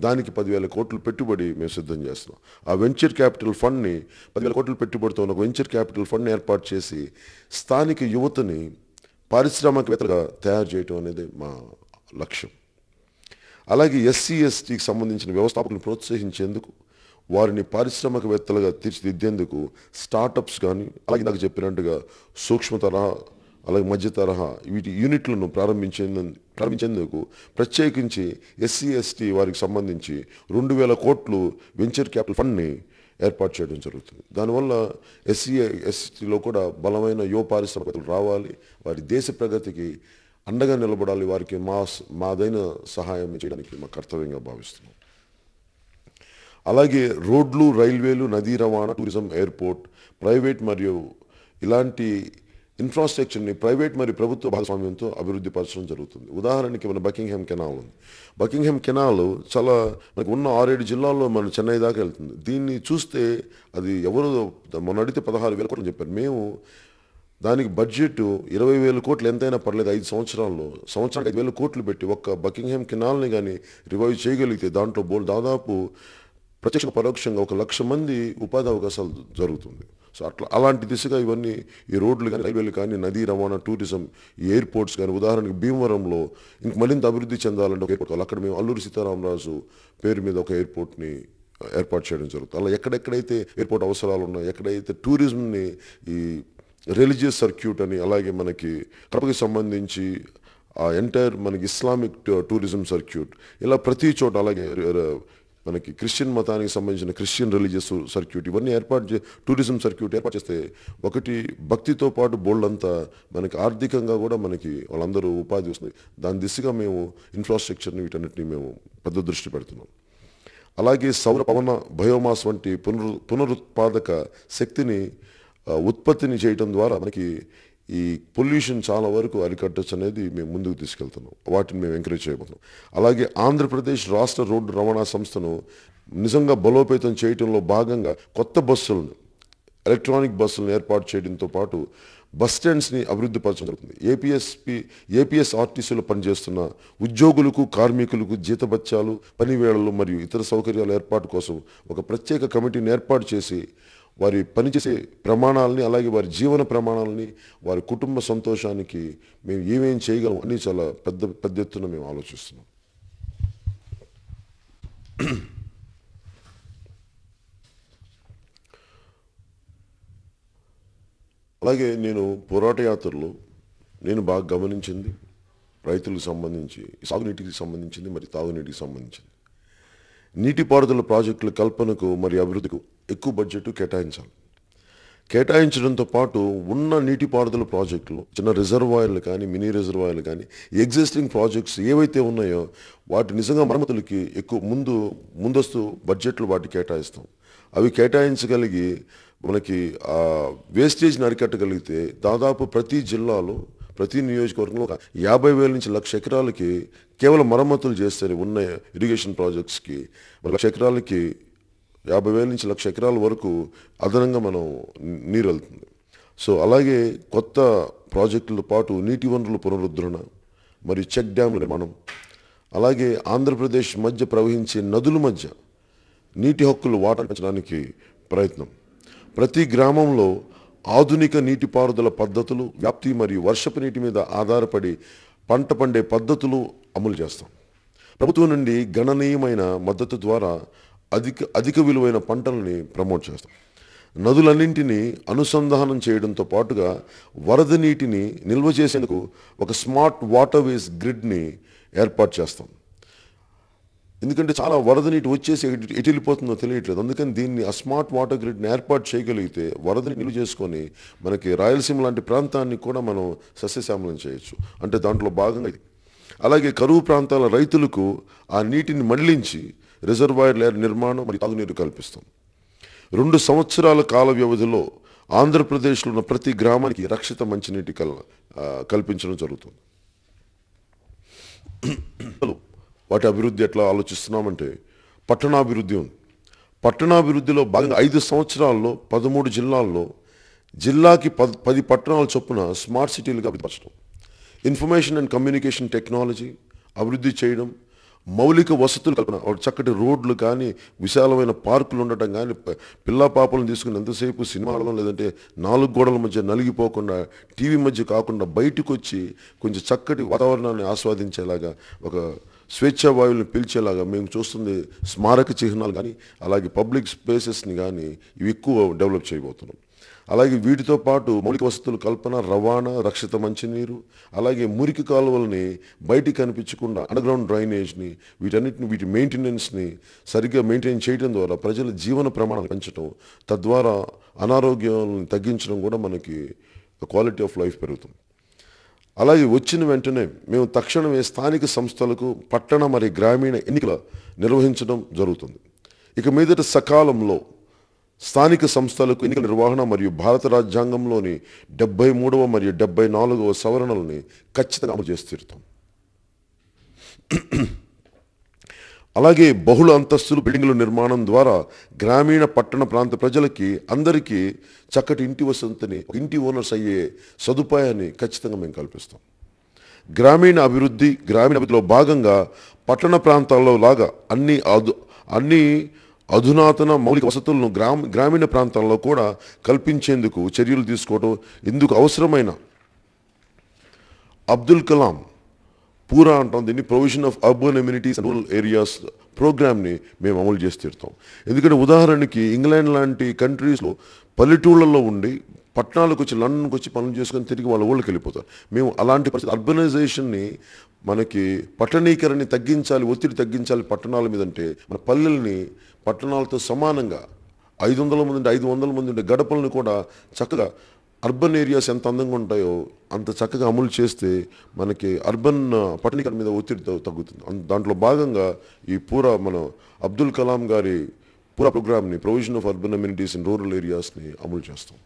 దానికి పదివేల కోట్లు పెట్టుబడి మేము సిద్ధం చేస్తున్నాం ఆ వెంచర్ క్యాపిటల్ ఫండ్ని పదివేల కోట్లు పెట్టుబడితో ఒక వెంచర్ క్యాపిటల్ ఫండ్ని ఏర్పాటు చేసి స్థానిక యువతని పారిశ్రామికవేత్తగా తయారు చేయటం అనేది మా లక్ష్యం అలాగే ఎస్సీ ఎస్టీకి సంబంధించిన వ్యవస్థాపకులను ప్రోత్సహించేందుకు వారిని పారిశ్రామికవేత్తలుగా తీర్చిదిద్దేందుకు స్టార్టప్స్ కానీ అలాగే నాకు చెప్పినట్టుగా సూక్ష్మ తరహా అలాగే మధ్య తరహా వీటి యూనిట్లను ప్రారంభించేందు ప్రారంభించేందుకు ప్రత్యేకించి ఎస్సీ ఎస్టీ వారికి సంబంధించి రెండు వేల కోట్లు వెంచర్ క్యాపిటల్ ఫండ్ని ఏర్పాటు చేయడం జరుగుతుంది దానివల్ల ఎస్సీ ఎస్టీలో కూడా బలమైన యువ పారిశ్రామికలు రావాలి వారి దేశ ప్రగతికి అండగా నిలబడాలి వారికి మా మాదైన సహాయం చేయడానికి మా కర్తవ్యంగా భావిస్తున్నాం అలాగే రోడ్లు రైల్వేలు నదీ రవాణా టూరిజం ఎయిర్పోర్ట్ ప్రైవేట్ మరియు ఇలాంటి ఇన్ఫ్రాస్ట్రక్చర్ని ప్రైవేట్ మరియు ప్రభుత్వ భాగస్వామ్యంతో అభివృద్ధి పరచడం జరుగుతుంది ఉదాహరణకి మన బకింగ్హామ్ కెనాల్ ఉంది బకింగ్హామ్ కెనాల్ చాలా మనకు ఉన్న ఆరేడు జిల్లాల్లో మన చెన్నై దాకా వెళ్తుంది దీన్ని చూస్తే అది ఎవరు మొన్న అడిగితే పదహారు వేల కోట్లు చెప్పారు మేము దానికి బడ్జెట్ ఇరవై వేల కోట్లు ఎంతైనా పర్లేదు ఐదు సంవత్సరాల్లో సంవత్సరానికి ఐదు వేల కోట్లు పెట్టి ఒక్క బకింగ్హామ్ కినాల్ని కానీ రివైవ్ చేయగలిగితే దాంట్లో బోల్ దాదాపు ప్రత్యక్ష పరోక్షంగా ఒక లక్ష మంది ఉపాధి అవకాశాలు జరుగుతుంది సో అట్లా అలాంటి దిశగా ఇవన్నీ ఈ రోడ్లు కానీ రైల్వేలు కానీ నదీ రవాణా టూరిజం ఎయిర్పోర్ట్స్ కానీ ఉదాహరణకి భీమవరంలో ఇంక మరింత అభివృద్ధి చెందాలంటే ఒక ఎయిర్పోర్ట్ అక్కడ మేము అల్లూరి సీతారామరాజు పేరు మీద ఒక ఎయిర్పోర్ట్ని ఏర్పాటు చేయడం జరుగుతుంది అలా ఎక్కడెక్కడైతే ఎయిర్పోర్ట్ అవసరాలు ఉన్నాయో ఎక్కడైతే టూరిజంని ఈ రిలీజియస్ సర్క్యూట్ అని అలాగే మనకి కడపకి సంబంధించి ఆ ఎంటైర్ మనకి ఇస్లామిక్ టూరిజం సర్క్యూట్ ఇలా ప్రతి చోట అలాగే మనకి క్రిస్టియన్ మతానికి సంబంధించిన క్రిస్టియన్ రిలీజియస్ సర్క్యూట్ ఇవన్నీ ఏర్పాటు చే టూరిజం సర్క్యూట్ ఏర్పాటు చేస్తే ఒకటి భక్తితో పాటు బోల్డంతా మనకి ఆర్థికంగా కూడా మనకి వాళ్ళందరూ ఉపాధి వస్తుంది దాని దిశగా మేము ఇన్ఫ్రాస్ట్రక్చర్ని వీటన్నిటిని మేము పెద్ద దృష్టి పెడుతున్నాం అలాగే సౌర పవన బయోమాస్ వంటి పునరు పునరుత్పాదక శక్తిని ఉత్పత్తిని చేయటం ద్వారా మనకి ఈ పొల్యూషన్ చాలా వరకు అరికట్టచ్చు అనేది మేము ముందుకు తీసుకెళ్తున్నాం వాటిని మేము ఎంకరేజ్ చేయబోతున్నాం అలాగే ఆంధ్రప్రదేశ్ రాష్ట్ర రోడ్డు రవాణా సంస్థను నిజంగా బలోపేతం చేయడంలో భాగంగా కొత్త బస్సులను ఎలక్ట్రానిక్ బస్సులను ఏర్పాటు చేయడంతో పాటు బస్ స్టాండ్స్ని అభివృద్ధి పరచడం జరుగుతుంది ఏపీఎస్పీ ఏపీఎస్ఆర్టీసీలో పనిచేస్తున్న ఉద్యోగులకు కార్మికులకు జీతబత్యాలు పనివేళలు మరియు ఇతర సౌకర్యాల ఏర్పాటు కోసం ఒక ప్రత్యేక కమిటీని ఏర్పాటు చేసి వారి పనిచేసే ప్రమాణాలని అలాగే వారి జీవన ప్రమాణాలని వారి కుటుంబ సంతోషానికి మేము ఏమేం చేయగలం అని చాలా పెద్ద పెద్ద ఎత్తున మేము ఆలోచిస్తున్నాం అలాగే నేను పోరాట యాత్రలో నేను బాగా గమనించింది రైతులకు సంబంధించి సాగునీటికి సంబంధించింది మరి తాగునీటికి సంబంధించింది నీటిపారుదల ప్రాజెక్టుల కల్పనకు మరి అభివృద్ధికి ఎక్కువ బడ్జెట్ కేటాయించాలి కేటాయించడంతో పాటు ఉన్న నీటిపారుదల ప్రాజెక్టులు చిన్న రిజర్వాయర్లు కానీ మినీ రిజర్వాయర్లు కానీ ఎగ్జిస్టింగ్ ప్రాజెక్ట్స్ ఏవైతే ఉన్నాయో వాటి నిజంగా మరమ్మతులకి ఎక్కువ ముందు ముందస్తు బడ్జెట్లు వాటి కేటాయిస్తాం అవి కేటాయించగలిగి మనకి ఆ వేస్టేజ్ని అరికట్టగలిగితే దాదాపు ప్రతి జిల్లాలో ప్రతి నియోజకవర్గంలో యాభై వేల నుంచి లక్ష ఎకరాలకి కేవలం మరమ్మతులు చేస్తారు ఉన్న ఇరిగేషన్ ప్రాజెక్ట్స్కి లక్ష ఎకరాలకి యాభై వేల నుంచి లక్ష ఎకరాల వరకు అదనంగా మనం నీరు వెళ్తుంది సో అలాగే కొత్త ప్రాజెక్టులతో పాటు నీటి వనరుల పునరుద్ధరణ మరియు చెక్ డ్యామ్ నిర్మాణం అలాగే ఆంధ్రప్రదేశ్ మధ్య ప్రవహించే నదుల మధ్య నీటి హక్కులు వాటరించడానికి ప్రయత్నం ప్రతి గ్రామంలో ఆధునిక నీటిపారుదల పద్ధతులు వ్యాప్తి మరియు వర్షపు నీటి మీద ఆధారపడి పంట పండే పద్ధతులు అమలు చేస్తాం ప్రభుత్వం నుండి గణనీయమైన మద్దతు ద్వారా అధిక అధిక విలువైన పంటలని ప్రమోట్ చేస్తాం నదులన్నింటినీ అనుసంధానం చేయడంతో పాటుగా వరద నీటిని నిల్వ చేసేందుకు ఒక స్మార్ట్ వాటర్వేస్ గ్రిడ్ని ఏర్పాటు చేస్తాం ఎందుకంటే చాలా వరద నీటి వచ్చేసి ఎటు వెళ్ళిపోతుందో తెలియట్లేదు అందుకని దీన్ని ఆ స్మార్ట్ వాటర్ గ్రిడ్ని ఏర్పాటు చేయగలిగితే వరద నిల్వ చేసుకొని మనకి రాయలసీమ లాంటి ప్రాంతాన్ని కూడా మనం సస్యశ్యామలం చేయొచ్చు అంటే దాంట్లో భాగంగా అలాగే కరువు ప్రాంతాల రైతులకు ఆ నీటిని మళ్లించి లేయర్ నిర్మాణం మరియు తాగునీరు కల్పిస్తాం రెండు సంవత్సరాల కాల వ్యవధిలో ఆంధ్రప్రదేశ్లో ఉన్న ప్రతి గ్రామానికి రక్షిత మంచినీటి కల్ కల్పించడం జరుగుతుంది వాటి అభివృద్ధి ఎట్లా ఆలోచిస్తున్నామంటే పట్టణాభివృద్ధి ఉంది పట్టణాభివృద్ధిలో భాగంగా ఐదు సంవత్సరాల్లో పదమూడు జిల్లాల్లో జిల్లాకి పది పట్టణాల చొప్పున స్మార్ట్ సిటీలుగా అభివృద్ధి ఇన్ఫర్మేషన్ అండ్ కమ్యూనికేషన్ టెక్నాలజీ అభివృద్ధి చేయడం మౌలిక వసతులు కల్పన చక్కటి రోడ్లు కానీ విశాలమైన పార్కులు ఉండటం కానీ పిల్ల పాపలను తీసుకుని ఎంతసేపు సినిమాలలో లేదంటే నాలుగు గోడల మధ్య నలిగిపోకుండా టీవీ మధ్య కాకుండా బయటకు వచ్చి కొంచెం చక్కటి వాతావరణాన్ని ఆస్వాదించేలాగా ఒక స్వేచ్ఛ వాయువుని పిలిచేలాగా మేము చూస్తుంది స్మారక చిహ్నాలు కానీ అలాగే పబ్లిక్ స్పేసెస్ని కానీ ఇవి ఎక్కువ డెవలప్ చేయబోతున్నాం అలాగే వీటితో పాటు మౌలిక వసతులు కల్పన రవాణా రక్షిత మంచినీరు అలాగే మురికి కాలువల్ని బయటికి కనిపించకుండా అండర్గ్రౌండ్ డ్రైనేజ్ని వీటన్నిటిని వీటి మెయింటెనెన్స్ని సరిగ్గా మెయింటైన్ చేయడం ద్వారా ప్రజల జీవన ప్రమాణాలు పెంచడం తద్వారా అనారోగ్యాలను తగ్గించడం కూడా మనకి క్వాలిటీ ఆఫ్ లైఫ్ పెరుగుతుంది అలాగే వచ్చిన వెంటనే మేము తక్షణమే స్థానిక సంస్థలకు పట్టణ మరియు గ్రామీణ ఎన్నికల నిర్వహించడం జరుగుతుంది ఇక మీదట సకాలంలో స్థానిక సంస్థలకు ఎన్నికల నిర్వహణ మరియు భారత రాజ్యాంగంలోని డెబ్బై మూడవ మరియు డెబ్బై నాలుగవ సవరణలని ఖచ్చితంగా అమలు చేసి తీరుతాం అలాగే బహుళ అంతస్తులు బిల్డింగుల నిర్మాణం ద్వారా గ్రామీణ పట్టణ ప్రాంత ప్రజలకి అందరికీ చక్కటి ఇంటి వసంతని ఇంటి ఓనర్స్ అయ్యే సదుపాయాన్ని ఖచ్చితంగా మేము కల్పిస్తాం గ్రామీణ అభివృద్ధి గ్రామీణ అభివృద్ధిలో భాగంగా పట్టణ ప్రాంతాల్లో లాగా అన్ని అన్ని అధునాతన మౌలిక వసతులను గ్రామ గ్రామీణ ప్రాంతాల్లో కూడా కల్పించేందుకు చర్యలు తీసుకోవడం ఎందుకు అవసరమైన అబ్దుల్ కలాం పూరా అంటాం దీన్ని provision of urban amenities rural areas ప్రోగ్రామ్ని మేము అమలు చేసి తీరుతాం ఎందుకంటే ఉదాహరణకి ఇంగ్లాండ్ లాంటి కంట్రీస్లో పల్లెటూళ్ళల్లో ఉండి పట్టణాలకు వచ్చి లండన్కి వచ్చి పనులు చేసుకొని తిరిగి వాళ్ళ ఊళ్ళకి వెళ్ళిపోతారు మేము అలాంటి పరిస్థితి అర్బనైజేషన్ని మనకి పట్టణీకరణని తగ్గించాలి ఒత్తిడి తగ్గించాలి పట్టణాల మీద అంటే మన పల్లెల్ని పట్టణాలతో సమానంగా ఐదు వందల మంది ఉండే ఐదు వందల మంది ఉండే గడపలను కూడా చక్కగా అర్బన్ ఏరియాస్ ఎంత అందంగా ఉంటాయో అంత చక్కగా అమలు చేస్తే మనకి అర్బన్ పట్టణీకరణ మీద ఒత్తిడి తగ్గుతుంది దాంట్లో భాగంగా ఈ పూరా మన అబ్దుల్ కలాం గారి పూరా ప్రోగ్రామ్ని provision of urban amenities in rural ఏరియాస్ని అమలు చేస్తాం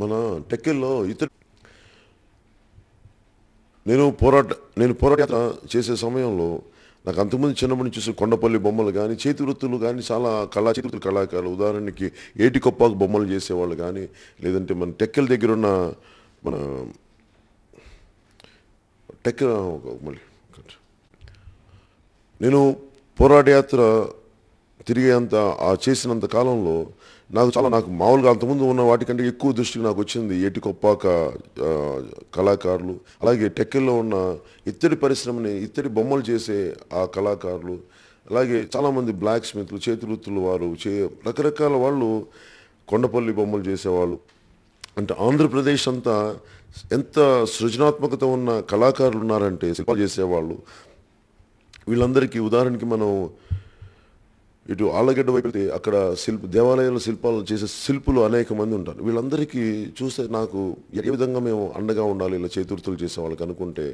మన టెక్కెల్లో ఇతర నేను పోరాట నేను పోరాట చేసే సమయంలో నాకు అంతకుముందు చిన్నప్పటి నుంచి చూసి కొండపల్లి బొమ్మలు కానీ చేతి వృత్తులు కానీ చాలా కళా చేతి కళాకారులు ఉదాహరణకి కొప్పాకు బొమ్మలు చేసేవాళ్ళు కానీ లేదంటే మన టెక్కల దగ్గర ఉన్న మన టెక్క నేను నేను పోరాటయాత్ర తిరిగేంత ఆ చేసినంత కాలంలో నాకు చాలా నాకు మామూలుగా అంతకుముందు ఉన్న వాటికంటే ఎక్కువ దృష్టికి నాకు వచ్చింది ఏటికొప్పాక కళాకారులు అలాగే టెక్కెల్లో ఉన్న ఇత్తడి పరిశ్రమని ఇత్తడి బొమ్మలు చేసే ఆ కళాకారులు అలాగే చాలామంది బ్లాక్ స్మిత్లు చేతివృత్తులు వారు చే రకరకాల వాళ్ళు కొండపల్లి బొమ్మలు చేసేవాళ్ళు అంటే ఆంధ్రప్రదేశ్ అంతా ఎంత సృజనాత్మకత ఉన్న కళాకారులు ఉన్నారంటే శిల్పాలు చేసేవాళ్ళు వీళ్ళందరికీ ఉదాహరణకి మనం ఇటు ఆళ్ళగడ్డ వైపు అక్కడ శిల్ప దేవాలయంలో శిల్పాలను చేసే శిల్పులు అనేక మంది ఉంటారు వీళ్ళందరికీ చూస్తే నాకు ఏ విధంగా మేము అండగా ఉండాలి ఇలా చేతుర్తులు చేసే వాళ్ళకి అనుకుంటే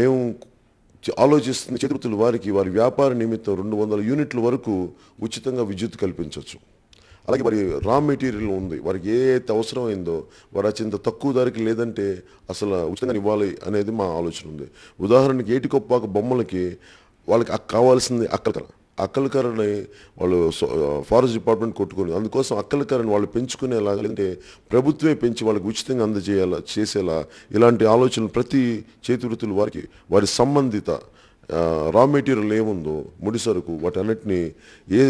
మేము ఆలోచిస్తున్న చేతుర్తులు వారికి వారి వ్యాపార నిమిత్తం రెండు వందల యూనిట్ల వరకు ఉచితంగా విద్యుత్ కల్పించవచ్చు అలాగే మరి రా మెటీరియల్ ఉంది వారికి ఏ అయితే అవసరమైందో వారు అత్యంత తక్కువ ధరకి లేదంటే అసలు ఉచితంగా ఇవ్వాలి అనేది మా ఆలోచన ఉంది ఉదాహరణకి ఏటికొప్పాక బొమ్మలకి వాళ్ళకి కావాల్సింది అక్కడ అక్కలకరని వాళ్ళు ఫారెస్ట్ డిపార్ట్మెంట్ కొట్టుకుని అందుకోసం అక్కలకరని వాళ్ళు పెంచుకునేలాగా లేదంటే ప్రభుత్వమే పెంచి వాళ్ళకి ఉచితంగా అందజేయాలా చేసేలా ఇలాంటి ఆలోచనలు ప్రతి చేతి వృత్తులు వారికి వారి సంబంధిత రా మెటీరియల్ ఏముందో ముడి సరుకు వాటి వాటన్నిటిని ఏ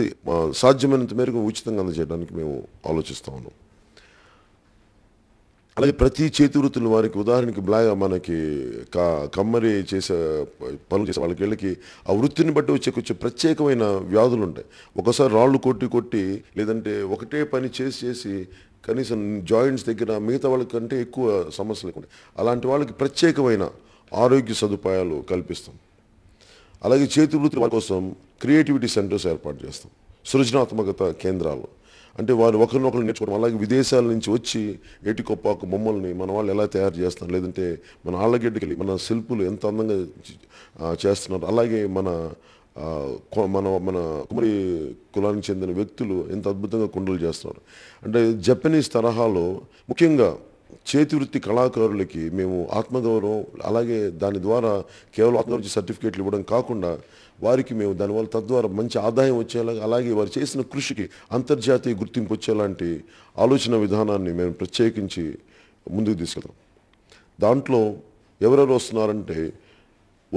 సాధ్యమైనంత మేరకు ఉచితంగా అందజేయడానికి మేము ఆలోచిస్తూ ఉన్నాం అలాగే ప్రతి చేతివృత్తులు వారికి ఉదాహరణకి బ్లాగా మనకి కా కమ్మరి చేసే పనులు చేసే వాళ్ళకి వీళ్ళకి ఆ వృత్తిని బట్టి వచ్చే కొంచెం ప్రత్యేకమైన వ్యాధులు ఉంటాయి ఒకసారి రాళ్ళు కొట్టి కొట్టి లేదంటే ఒకటే పని చేసి చేసి కనీసం జాయింట్స్ దగ్గర మిగతా వాళ్ళకంటే ఎక్కువ సమస్యలు ఉంటాయి అలాంటి వాళ్ళకి ప్రత్యేకమైన ఆరోగ్య సదుపాయాలు కల్పిస్తాం అలాగే చేతివృత్తుల కోసం క్రియేటివిటీ సెంటర్స్ ఏర్పాటు చేస్తాం సృజనాత్మకత కేంద్రాలు అంటే వారు ఒకరినొకరు నేర్చుకోవడం అలాగే విదేశాల నుంచి వచ్చి ఎటికొప్పాకు బొమ్మల్ని మన వాళ్ళు ఎలా తయారు చేస్తున్నారు లేదంటే మన ఆళ్ళగడ్డకి మన శిల్పులు ఎంత అందంగా చేస్తున్నారు అలాగే మన మన మన కుమరి కులానికి చెందిన వ్యక్తులు ఎంత అద్భుతంగా కుండలు చేస్తున్నారు అంటే జపనీస్ తరహాలో ముఖ్యంగా చేతి వృత్తి కళాకారులకి మేము ఆత్మగౌరవం అలాగే దాని ద్వారా కేవలం ఆత్మవృత్తి సర్టిఫికేట్లు ఇవ్వడం కాకుండా వారికి మేము దానివల్ల తద్వారా మంచి ఆదాయం వచ్చేలాగా అలాగే వారు చేసిన కృషికి అంతర్జాతీయ గుర్తింపు వచ్చేలాంటి ఆలోచన విధానాన్ని మేము ప్రత్యేకించి ముందుకు తీసుకెళ్తాం దాంట్లో ఎవరెవరు వస్తున్నారంటే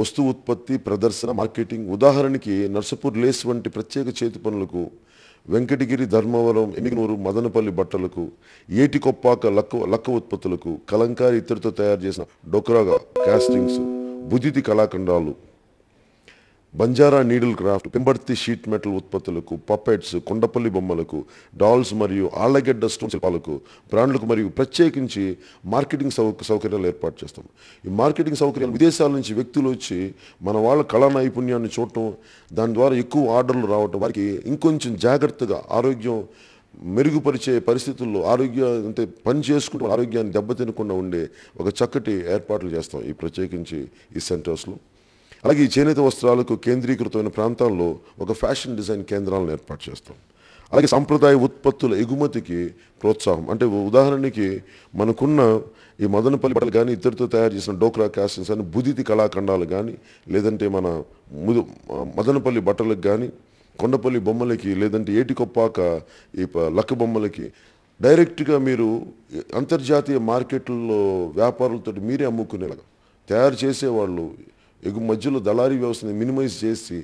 వస్తు ఉత్పత్తి ప్రదర్శన మార్కెటింగ్ ఉదాహరణకి నర్సపూర్ లేస్ వంటి ప్రత్యేక చేతి పనులకు వెంకటగిరి ధర్మవరం ఎన్నికనూరు మదనపల్లి బట్టలకు ఏటికొప్పాక లక్క లక్క ఉత్పత్తులకు కలంకారి ఇతరుతో తయారు చేసిన డొక్రాగా కాస్టింగ్స్ బుదితి కళాఖండాలు Banjara needle craft Pembarthi sheet metal ఉత్పత్తులకు పప్పెట్స్ కొండపల్లి బొమ్మలకు డాల్స్ మరియు ఆళ్లగడ్డ స్టోన్ శిల్పాలకు బ్రాండ్లకు మరియు ప్రత్యేకించి మార్కెటింగ్ సౌకర్యాలు ఏర్పాటు చేస్తాం ఈ మార్కెటింగ్ సౌకర్యాలు విదేశాల నుంచి వ్యక్తులు వచ్చి మన వాళ్ళ కళా నైపుణ్యాన్ని చూడటం దాని ద్వారా ఎక్కువ ఆర్డర్లు రావటం వారికి ఇంకొంచెం జాగ్రత్తగా ఆరోగ్యం మెరుగుపరిచే పరిస్థితుల్లో ఆరోగ్య అంటే పని చేసుకుంటూ ఆరోగ్యాన్ని దెబ్బతినకుండా ఉండే ఒక చక్కటి ఏర్పాట్లు చేస్తాం ఈ ప్రత్యేకించి ఈ సెంటర్స్లో అలాగే ఈ చేనేత వస్త్రాలకు కేంద్రీకృతమైన ప్రాంతాల్లో ఒక ఫ్యాషన్ డిజైన్ కేంద్రాలను ఏర్పాటు చేస్తాం అలాగే సంప్రదాయ ఉత్పత్తుల ఎగుమతికి ప్రోత్సాహం అంటే ఉదాహరణకి మనకున్న ఈ మదనపల్లి బట్టలు కానీ ఇతరుతో తయారు చేసిన డోక్రా క్యాస్టింగ్స్ అని బుదితి కళాఖండాలు కానీ లేదంటే మన ముదు మదనపల్లి బట్టలకు కానీ కొండపల్లి బొమ్మలకి లేదంటే ఏటికొప్పాక ఈ లక్క బొమ్మలకి డైరెక్ట్గా మీరు అంతర్జాతీయ మార్కెట్లో వ్యాపారులతో మీరే అమ్ముకునేలాగా తయారు చేసేవాళ్ళు ఎగు మధ్యలో దళారీ వ్యవస్థని మినిమైజ్ చేసి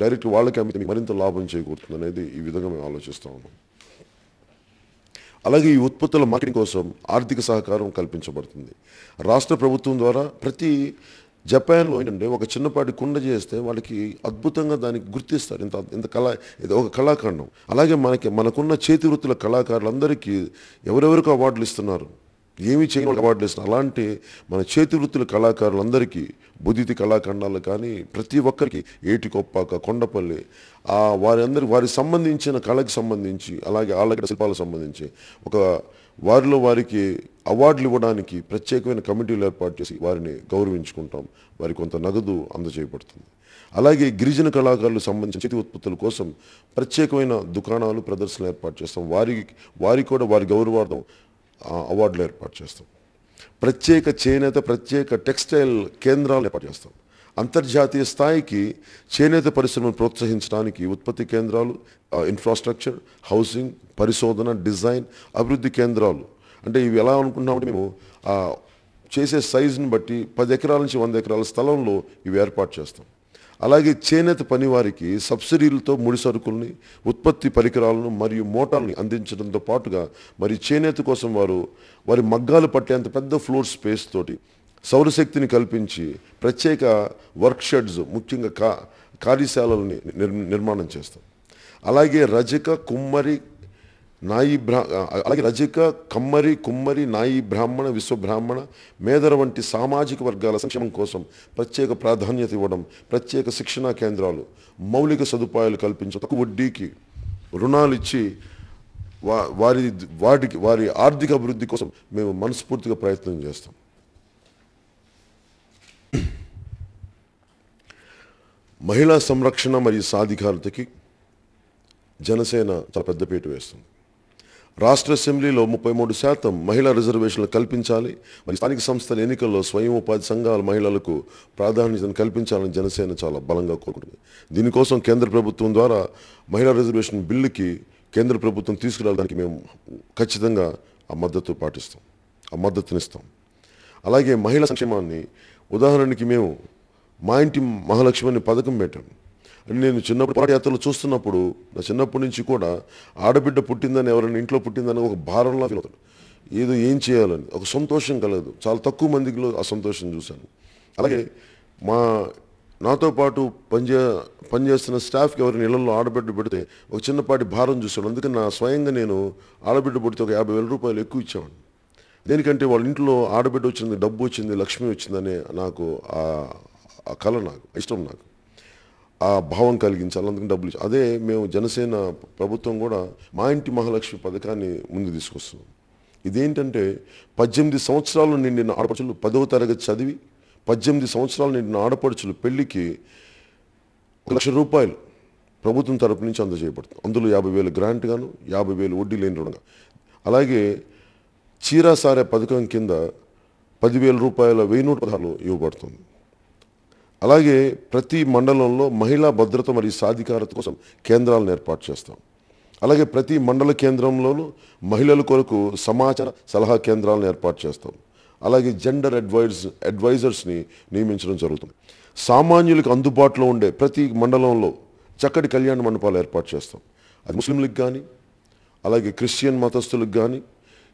డైరెక్ట్ వాళ్ళకి అమ్మితే మరింత లాభం చేకూరుతుంది అనేది ఈ విధంగా మేము ఆలోచిస్తూ ఉన్నాం అలాగే ఈ ఉత్పత్తుల మార్కెటింగ్ కోసం ఆర్థిక సహకారం కల్పించబడుతుంది రాష్ట్ర ప్రభుత్వం ద్వారా ప్రతి జపాన్లో ఏంటంటే ఒక చిన్నపాటి కుండ చేస్తే వాళ్ళకి అద్భుతంగా దానికి గుర్తిస్తారు ఇంత ఇంత కళా ఇది ఒక కళాఖండం అలాగే మనకి మనకున్న చేతి వృత్తుల కళాకారులందరికీ ఎవరెవరికి అవార్డులు ఇస్తున్నారు ఏమి చేయాలి అవార్డు ఇస్తున్నారు అలాంటి మన చేతివృత్తుల కళాకారులందరికీ బుద్ధితి కళాఖండాలు కానీ ప్రతి ఒక్కరికి ఏటికొప్పాక కొండపల్లి ఆ వారందరి వారికి సంబంధించిన కళకి సంబంధించి అలాగే ఆలగడ శిల్పాలకు సంబంధించి ఒక వారిలో వారికి అవార్డులు ఇవ్వడానికి ప్రత్యేకమైన కమిటీలు ఏర్పాటు చేసి వారిని గౌరవించుకుంటాం వారి కొంత నగదు అందజేయబడుతుంది అలాగే గిరిజన కళాకారులకు సంబంధించిన చేతి ఉత్పత్తుల కోసం ప్రత్యేకమైన దుకాణాలు ప్రదర్శనలు ఏర్పాటు చేస్తాం వారికి వారికి కూడా వారి గౌరవార్థం అవార్డులు ఏర్పాటు చేస్తాం ప్రత్యేక చేనేత ప్రత్యేక టెక్స్టైల్ కేంద్రాలు ఏర్పాటు చేస్తాం అంతర్జాతీయ స్థాయికి చేనేత పరిశ్రమను ప్రోత్సహించడానికి ఉత్పత్తి కేంద్రాలు ఇన్ఫ్రాస్ట్రక్చర్ హౌసింగ్ పరిశోధన డిజైన్ అభివృద్ధి కేంద్రాలు అంటే ఇవి ఎలా అనుకుంటున్నామంటే మేము చేసే సైజుని బట్టి పది ఎకరాల నుంచి వంద ఎకరాల స్థలంలో ఇవి ఏర్పాటు చేస్తాం అలాగే చేనేత పనివారికి సబ్సిడీలతో ముడి సరుకుల్ని ఉత్పత్తి పరికరాలను మరియు మోటార్ని అందించడంతో పాటుగా మరి చేనేత కోసం వారు వారి మగ్గాలు పట్టేంత పెద్ద ఫ్లోర్ స్పేస్ తోటి సౌరశక్తిని కల్పించి ప్రత్యేక వర్క్ షెడ్స్ ముఖ్యంగా కా కార్యశాలలని నిర్మాణం చేస్తాం అలాగే రజక కుమ్మరి నాయి బ్రా అలాగే రజక కమ్మరి కుమ్మరి నాయి బ్రాహ్మణ విశ్వబ్రాహ్మణ మేదర వంటి సామాజిక వర్గాల సంక్షేమం కోసం ప్రత్యేక ప్రాధాన్యత ఇవ్వడం ప్రత్యేక శిక్షణా కేంద్రాలు మౌలిక సదుపాయాలు కల్పించడం తక్కువ వడ్డీకి రుణాలు ఇచ్చి వారి వాటికి వారి ఆర్థిక అభివృద్ధి కోసం మేము మనస్ఫూర్తిగా ప్రయత్నం చేస్తాం మహిళా సంరక్షణ మరియు సాధికారతకి జనసేన చాలా పెద్దపీట వేస్తుంది రాష్ట్ర అసెంబ్లీలో ముప్పై మూడు శాతం మహిళా రిజర్వేషన్లు కల్పించాలి మరి స్థానిక సంస్థల ఎన్నికల్లో స్వయం ఉపాధి సంఘాల మహిళలకు ప్రాధాన్యతను కల్పించాలని జనసేన చాలా బలంగా కోరుకుంటుంది దీనికోసం కేంద్ర ప్రభుత్వం ద్వారా మహిళా రిజర్వేషన్ బిల్లుకి కేంద్ర ప్రభుత్వం తీసుకురావడానికి మేము ఖచ్చితంగా ఆ మద్దతు పాటిస్తాం ఆ మద్దతునిస్తాం అలాగే మహిళా సంక్షేమాన్ని ఉదాహరణకి మేము మా ఇంటి మహాలక్ష్మి అనే పథకం పెట్టాము నేను చిన్నప్పుడు పాదయాత్రలు చూస్తున్నప్పుడు నా చిన్నప్పటి నుంచి కూడా ఆడబిడ్డ పుట్టిందని ఎవరైనా ఇంట్లో పుట్టిందని ఒక భారంలా ఫీల్ ఏదో ఏం చేయాలని ఒక సంతోషం కలదు చాలా తక్కువ మందికిలో ఆ సంతోషం చూశాను అలాగే మా నాతో పాటు పనిచే పనిచేస్తున్న స్టాఫ్కి ఎవరిని ఇళ్లలో ఆడబిడ్డ పెడితే ఒక చిన్నపాటి భారం చూశాను అందుకని నా స్వయంగా నేను ఆడబిడ్డ పుడితే ఒక యాభై వేల రూపాయలు ఎక్కువ ఇచ్చేవాడిని దేనికంటే వాళ్ళ ఇంట్లో ఆడబిడ్డ వచ్చింది డబ్బు వచ్చింది లక్ష్మి వచ్చిందనే నాకు ఆ కళ నాకు ఇష్టం నాకు ఆ భావం కలిగించాలి అందుకని డబ్బులు అదే మేము జనసేన ప్రభుత్వం కూడా మా ఇంటి మహాలక్ష్మి పథకాన్ని ముందు తీసుకొస్తున్నాం ఇదేంటంటే పద్దెనిమిది సంవత్సరాలు నిండిన ఆడపడుచులు పదవ తరగతి చదివి పద్దెనిమిది సంవత్సరాలు నిండిన ఆడపడుచులు పెళ్లికి ఒక లక్ష రూపాయలు ప్రభుత్వం తరపు నుంచి అందజేయబడుతుంది అందులో యాభై వేలు గ్రాంట్ గాను యాభై వేలు వడ్డీ లేని రుణంగా అలాగే చీరాసారే పథకం కింద పదివేల రూపాయల వెయ్యి నూట పదహారు ఇవ్వబడుతుంది అలాగే ప్రతి మండలంలో మహిళా భద్రత మరియు సాధికారత కోసం కేంద్రాలను ఏర్పాటు చేస్తాం అలాగే ప్రతి మండల కేంద్రంలోనూ మహిళల కొరకు సమాచార సలహా కేంద్రాలను ఏర్పాటు చేస్తాం అలాగే జెండర్ అడ్వైజ్ అడ్వైజర్స్ని నియమించడం జరుగుతుంది సామాన్యులకు అందుబాటులో ఉండే ప్రతి మండలంలో చక్కటి కళ్యాణ మండపాలు ఏర్పాటు చేస్తాం అది ముస్లింలకు కానీ అలాగే క్రిస్టియన్ మతస్థులకు కానీ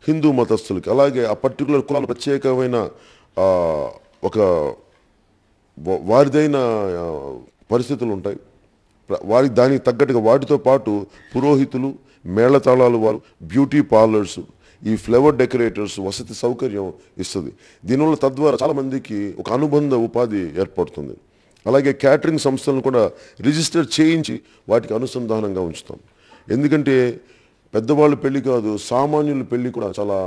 హిందూ మతస్థులకి అలాగే ఆ పర్టికులర్ కులాల ప్రత్యేకమైన ఒక వారిదైన పరిస్థితులు ఉంటాయి వారికి దానికి తగ్గట్టుగా వాటితో పాటు పురోహితులు మేళతాళాలు వారు బ్యూటీ పార్లర్స్ ఈ ఫ్లేవర్ డెకరేటర్స్ వసతి సౌకర్యం ఇస్తుంది దీనివల్ల తద్వారా చాలామందికి ఒక అనుబంధ ఉపాధి ఏర్పడుతుంది అలాగే క్యాటరింగ్ సంస్థలను కూడా రిజిస్టర్ చేయించి వాటికి అనుసంధానంగా ఉంచుతాం ఎందుకంటే పెద్దవాళ్ళ పెళ్లి కాదు సామాన్యుల పెళ్లి కూడా చాలా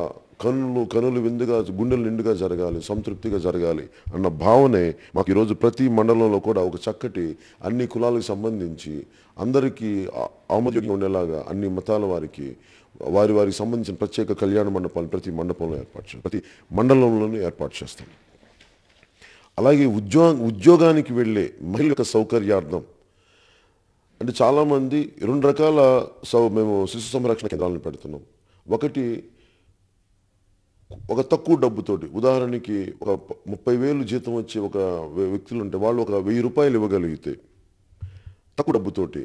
కనులు కనులు విందుగా గుండెలు నిండుగా జరగాలి సంతృప్తిగా జరగాలి అన్న భావనే మాకు ఈరోజు ప్రతి మండలంలో కూడా ఒక చక్కటి అన్ని కులాలకు సంబంధించి అందరికీ ఆమోదంగా ఉండేలాగా అన్ని మతాల వారికి వారి వారికి సంబంధించిన ప్రత్యేక కళ్యాణ మండపాలను ప్రతి మండపంలో ఏర్పాటు చేస్తాం ప్రతి మండలంలోనూ ఏర్పాటు చేస్తాం అలాగే ఉద్యోగ ఉద్యోగానికి వెళ్ళే మహిళ సౌకర్యార్థం అంటే చాలామంది రెండు రకాల సౌ మేము శిశు సంరక్షణ కేంద్రాలను పెడుతున్నాం ఒకటి ఒక తక్కువ డబ్బుతోటి ఉదాహరణకి ఒక ముప్పై వేలు జీతం వచ్చే ఒక వ్యక్తులు ఉంటే వాళ్ళు ఒక వెయ్యి రూపాయలు ఇవ్వగలిగితే తక్కువ డబ్బుతోటి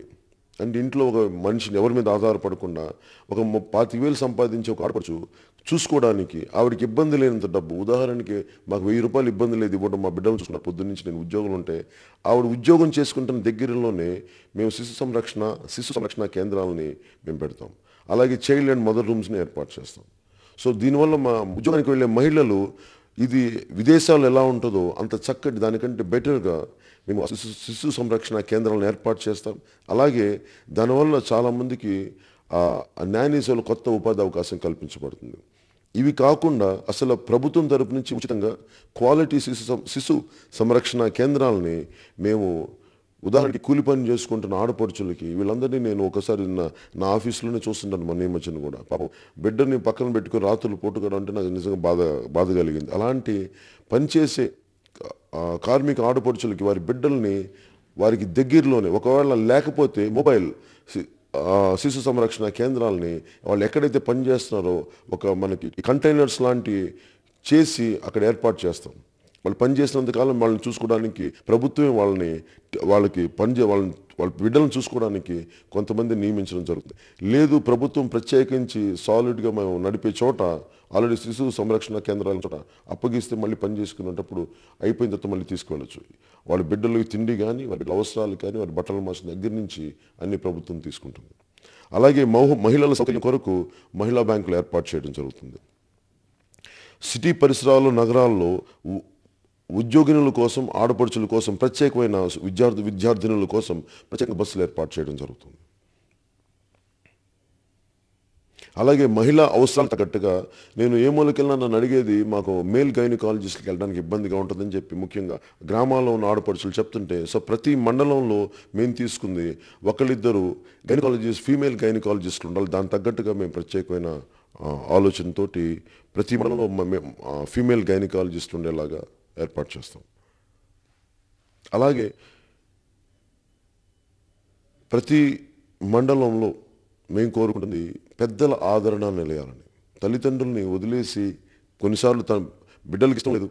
అంటే ఇంట్లో ఒక మనిషిని ఎవరి మీద ఆధారపడకుండా ఒక పాతి వేలు సంపాదించి ఒక ఆడపడుచు చూసుకోవడానికి ఆవిడకి ఇబ్బంది లేనంత డబ్బు ఉదాహరణకి మాకు వెయ్యి రూపాయలు ఇబ్బంది లేదు ఇవ్వడం మా బిడ్డ చూసుకున్నారు పొద్దున్న నుంచి నేను ఉద్యోగులు ఉంటే ఆవిడ ఉద్యోగం చేసుకుంటున్న దగ్గరలోనే మేము శిశు సంరక్షణ శిశు సంరక్షణ కేంద్రాలని మేము పెడతాం అలాగే చైల్డ్ అండ్ మదర్ రూమ్స్ని ఏర్పాటు చేస్తాం సో దీనివల్ల మా ఉద్యోగానికి వెళ్ళే మహిళలు ఇది విదేశాల్లో ఎలా ఉంటుందో అంత చక్కటి దానికంటే బెటర్గా మేము శిశు సంరక్షణ కేంద్రాలను ఏర్పాటు చేస్తాం అలాగే దానివల్ల చాలామందికి న్యాయనీసులు కొత్త ఉపాధి అవకాశం కల్పించబడుతుంది ఇవి కాకుండా అసలు ప్రభుత్వం తరపు నుంచి ఉచితంగా క్వాలిటీ శిశు శిశు సంరక్షణ కేంద్రాలని మేము ఉదాహరణకి కూలి పని చేసుకుంటున్న ఆడపడుచులకి వీళ్ళందరినీ నేను ఒకసారి నా నా ఆఫీస్లోనే చూస్తుంటాను మన మధ్యన కూడా పాపం బిడ్డని పక్కన పెట్టుకుని రాత్రులు పోటుకోవడం అంటే నాకు నిజంగా బాధ బాధ కలిగింది అలాంటి పనిచేసే కార్మిక ఆడపడుచులకి వారి బిడ్డల్ని వారికి దగ్గరలోనే ఒకవేళ లేకపోతే మొబైల్ శిశు సంరక్షణ కేంద్రాలని వాళ్ళు ఎక్కడైతే పనిచేస్తున్నారో ఒక మనకి కంటైనర్స్ లాంటి చేసి అక్కడ ఏర్పాటు చేస్తాం వాళ్ళు పనిచేసినంతకాలం కాలం వాళ్ళని చూసుకోవడానికి ప్రభుత్వమే వాళ్ళని వాళ్ళకి పనిచే వాళ్ళని వాళ్ళ బిడ్డలను చూసుకోవడానికి కొంతమంది నియమించడం జరుగుతుంది లేదు ప్రభుత్వం ప్రత్యేకించి సాలిడ్గా మేము నడిపే చోట ఆల్రెడీ శిశువు సంరక్షణ కేంద్రాల చోట అప్పగిస్తే మళ్ళీ పని చేసుకునేటప్పుడు అయిపోయిన తర్వాత మళ్ళీ తీసుకువెళ్ళచ్చు వాళ్ళ బిడ్డలు తిండి కానీ వారి అవసరాలు కానీ వారి బట్టల మార్చిన దగ్గర నుంచి అన్ని ప్రభుత్వం తీసుకుంటుంది అలాగే మహిళల సౌకర్యం కొరకు మహిళా బ్యాంకులు ఏర్పాటు చేయడం జరుగుతుంది సిటీ పరిసరాలు నగరాల్లో ఉద్యోగినుల కోసం ఆడపడుచుల కోసం ప్రత్యేకమైన విద్యార్థి విద్యార్థినుల కోసం ప్రత్యేక బస్సులు ఏర్పాటు చేయడం జరుగుతుంది అలాగే మహిళా అవసరాలు తగ్గట్టుగా నేను ఏ మూలకెళ్ళినా నన్ను అడిగేది మాకు మేల్ గైనకాలజిస్ట్కి వెళ్ళడానికి ఇబ్బందిగా ఉంటుందని చెప్పి ముఖ్యంగా గ్రామాల్లో ఉన్న ఆడపడుచులు చెప్తుంటే సో ప్రతి మండలంలో మేము తీసుకుంది ఒకళ్ళిద్దరు గైనకాలజిస్ట్ ఫీమేల్ గైనకాలజిస్టులు ఉండాలి దాని తగ్గట్టుగా మేము ప్రత్యేకమైన ఆలోచనతో ప్రతి మండలంలో మేము ఫీమేల్ గైనకాలజిస్ట్ ఉండేలాగా ఏర్పాటు చేస్తాం అలాగే ప్రతి మండలంలో మేము కోరుకుంటుంది పెద్దల ఆదరణ నిలయాలని తల్లిదండ్రుల్ని వదిలేసి కొన్నిసార్లు తన బిడ్డలకి ఇష్టం లేదు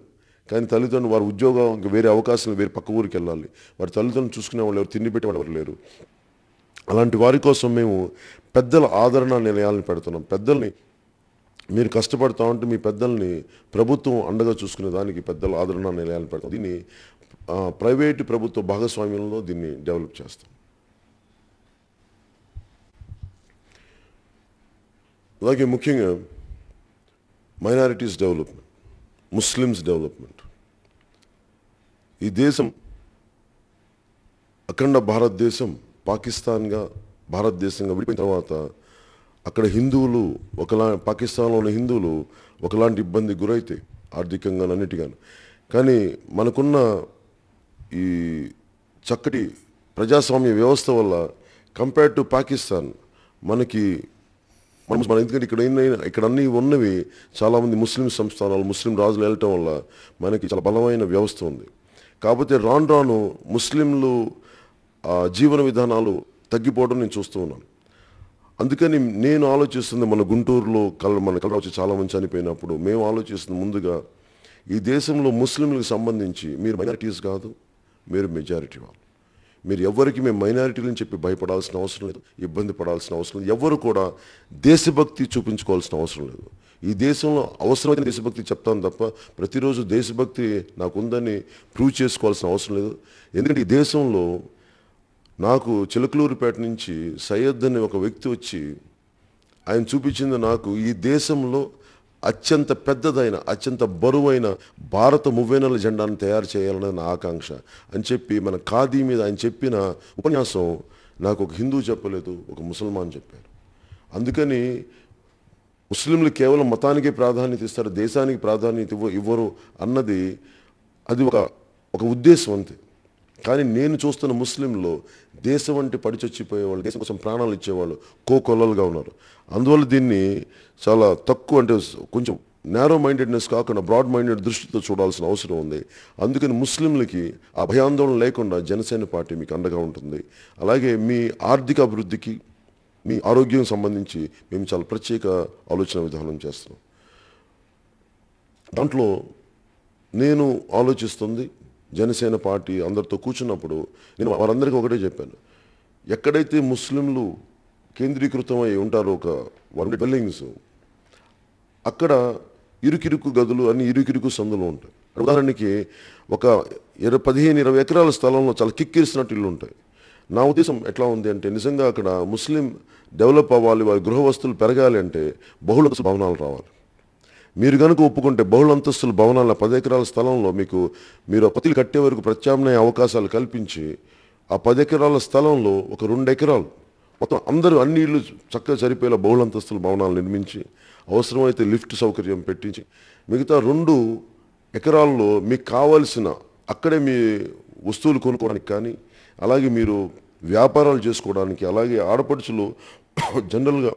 కానీ తల్లిదండ్రులు వారి ఉద్యోగం ఇంకా వేరే అవకాశం వేరే పక్క ఊరికి వెళ్ళాలి వారి తల్లిదండ్రులు చూసుకునే వాళ్ళు ఎవరు తిండి పెట్టేవాళ్ళు ఎవరు లేరు అలాంటి వారి కోసం మేము పెద్దల ఆదరణ నిలయాలను పెడుతున్నాం పెద్దల్ని మీరు కష్టపడతా ఉంటే మీ పెద్దల్ని ప్రభుత్వం అండగా చూసుకునే దానికి పెద్దల ఆదరణ నిలయాలను పెడతాం దీన్ని ప్రైవేటు ప్రభుత్వ భాగస్వామ్యంలో దీన్ని డెవలప్ చేస్తాం అలాగే ముఖ్యంగా మైనారిటీస్ డెవలప్మెంట్ ముస్లిమ్స్ డెవలప్మెంట్ ఈ దేశం అఖండ భారతదేశం పాకిస్తాన్గా భారతదేశంగా విడిపోయిన తర్వాత అక్కడ హిందువులు ఒకలా పాకిస్తాన్లోని హిందువులు ఒకలాంటి ఇబ్బంది గురైతే ఆర్థికంగా అన్నిటిగాను కానీ మనకున్న ఈ చక్కటి ప్రజాస్వామ్య వ్యవస్థ వల్ల కంపేర్ టు పాకిస్తాన్ మనకి మనం మన ఎందుకంటే ఇక్కడ ఇక్కడ అన్నీ ఉన్నవి చాలామంది ముస్లిం సంస్థానాలు ముస్లిం రాజులు వెళ్ళటం వల్ల మనకి చాలా బలమైన వ్యవస్థ ఉంది కాకపోతే రాను రాను ముస్లింలు జీవన విధానాలు తగ్గిపోవడం నేను చూస్తూ ఉన్నాను అందుకని నేను ఆలోచిస్తుంది మన గుంటూరులో కల మన కళ వచ్చి చాలామంది చనిపోయినప్పుడు మేము ఆలోచిస్తుంది ముందుగా ఈ దేశంలో ముస్లింలకు సంబంధించి మీరు మైనారిటీస్ కాదు మీరు మెజారిటీ వాళ్ళు మీరు ఎవరికి మేము మైనారిటీలని చెప్పి భయపడాల్సిన అవసరం లేదు ఇబ్బంది పడాల్సిన అవసరం లేదు ఎవరు కూడా దేశభక్తి చూపించుకోవాల్సిన అవసరం లేదు ఈ దేశంలో అవసరమైన దేశభక్తి చెప్తాను తప్ప ప్రతిరోజు దేశభక్తి నాకుందని ప్రూవ్ చేసుకోవాల్సిన అవసరం లేదు ఎందుకంటే ఈ దేశంలో నాకు చిలకలూరుపేట నుంచి సయ్యద్ అనే ఒక వ్యక్తి వచ్చి ఆయన చూపించింది నాకు ఈ దేశంలో అత్యంత పెద్దదైన అత్యంత బరువైన భారత మువ్వెనల జెండాను తయారు చేయాలని నా ఆకాంక్ష అని చెప్పి మన ఖాదీ మీద ఆయన చెప్పిన ఉపన్యాసం నాకు ఒక హిందూ చెప్పలేదు ఒక ముసల్మాన్ చెప్పారు అందుకని ముస్లింలు కేవలం మతానికి ప్రాధాన్యత ఇస్తారు దేశానికి ప్రాధాన్యత ఇవ్వ ఇవ్వరు అన్నది అది ఒక ఒక ఉద్దేశం అంతే కానీ నేను చూస్తున్న ముస్లింలు దేశం వంటి పడిచొచ్చిపోయే వాళ్ళు దేశం కోసం ప్రాణాలు ఇచ్చేవాళ్ళు కోకొల్లలుగా ఉన్నారు అందువల్ల దీన్ని చాలా తక్కువ అంటే కొంచెం నేరో మైండెడ్నెస్ కాకుండా బ్రాడ్ మైండెడ్ దృష్టితో చూడాల్సిన అవసరం ఉంది అందుకని ముస్లింలకి అభయాందోళన లేకుండా జనసేన పార్టీ మీకు అండగా ఉంటుంది అలాగే మీ ఆర్థిక అభివృద్ధికి మీ ఆరోగ్యం సంబంధించి మేము చాలా ప్రత్యేక ఆలోచన విధానం చేస్తున్నాం దాంట్లో నేను ఆలోచిస్తుంది జనసేన పార్టీ అందరితో కూర్చున్నప్పుడు నేను వారందరికీ ఒకటే చెప్పాను ఎక్కడైతే ముస్లింలు కేంద్రీకృతమై ఉంటారో ఒక వన్ బిల్డింగ్స్ అక్కడ ఇరుకిరుకు గదులు అన్ని ఇరుకిరుకు సందులు ఉంటాయి ఉదాహరణకి ఒక ఇరవై పదిహేను ఇరవై ఎకరాల స్థలంలో చాలా కిక్కిరిసినట్టు ఇల్లు ఉంటాయి నా ఉద్దేశం ఎట్లా ఉంది అంటే నిజంగా అక్కడ ముస్లిం డెవలప్ అవ్వాలి వారి గృహ వస్తువులు పెరగాలి అంటే బహుళ భవనాలు రావాలి మీరు కనుక ఒప్పుకుంటే బహుళ అంతస్తుల భవనాల పది ఎకరాల స్థలంలో మీకు మీరు పతిలు కట్టే వరకు ప్రత్యామ్నాయ అవకాశాలు కల్పించి ఆ పది ఎకరాల స్థలంలో ఒక రెండు ఎకరాలు మొత్తం అందరూ అన్ని ఇళ్ళు చక్కగా సరిపోయేలా బహుళ అంతస్తుల భవనాలు నిర్మించి అవసరమైతే లిఫ్ట్ సౌకర్యం పెట్టించి మిగతా రెండు ఎకరాల్లో మీకు కావలసిన అక్కడే మీ వస్తువులు కొనుక్కోవడానికి కానీ అలాగే మీరు వ్యాపారాలు చేసుకోవడానికి అలాగే ఆడపడుచులు జనరల్గా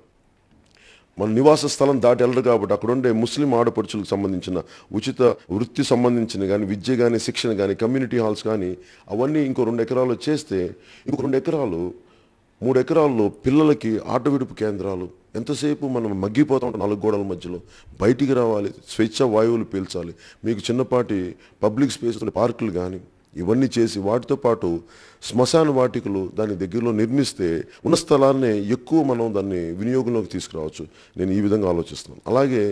మన నివాస స్థలం దాటి వెళ్ళరు కాబట్టి అక్కడ ఉండే ముస్లిం ఆడపడుచులకు సంబంధించిన ఉచిత వృత్తి సంబంధించిన కానీ విద్య కానీ శిక్షణ కానీ కమ్యూనిటీ హాల్స్ కానీ అవన్నీ ఇంకో రెండు ఎకరాలు చేస్తే ఇంకో రెండు ఎకరాలు మూడు ఎకరాల్లో పిల్లలకి ఆట విడుపు కేంద్రాలు ఎంతసేపు మనం మగ్గిపోతూ ఉంటాం నాలుగు గోడల మధ్యలో బయటికి రావాలి స్వేచ్ఛ వాయువులు పీల్చాలి మీకు చిన్నపాటి పబ్లిక్ స్పేస్ పార్కులు కానీ ఇవన్నీ చేసి వాటితో పాటు శ్మశాన వాటికలు దాని దగ్గరలో నిర్మిస్తే ఉన్న స్థలాన్నే ఎక్కువ మనం దాన్ని వినియోగంలోకి తీసుకురావచ్చు నేను ఈ విధంగా ఆలోచిస్తున్నాను అలాగే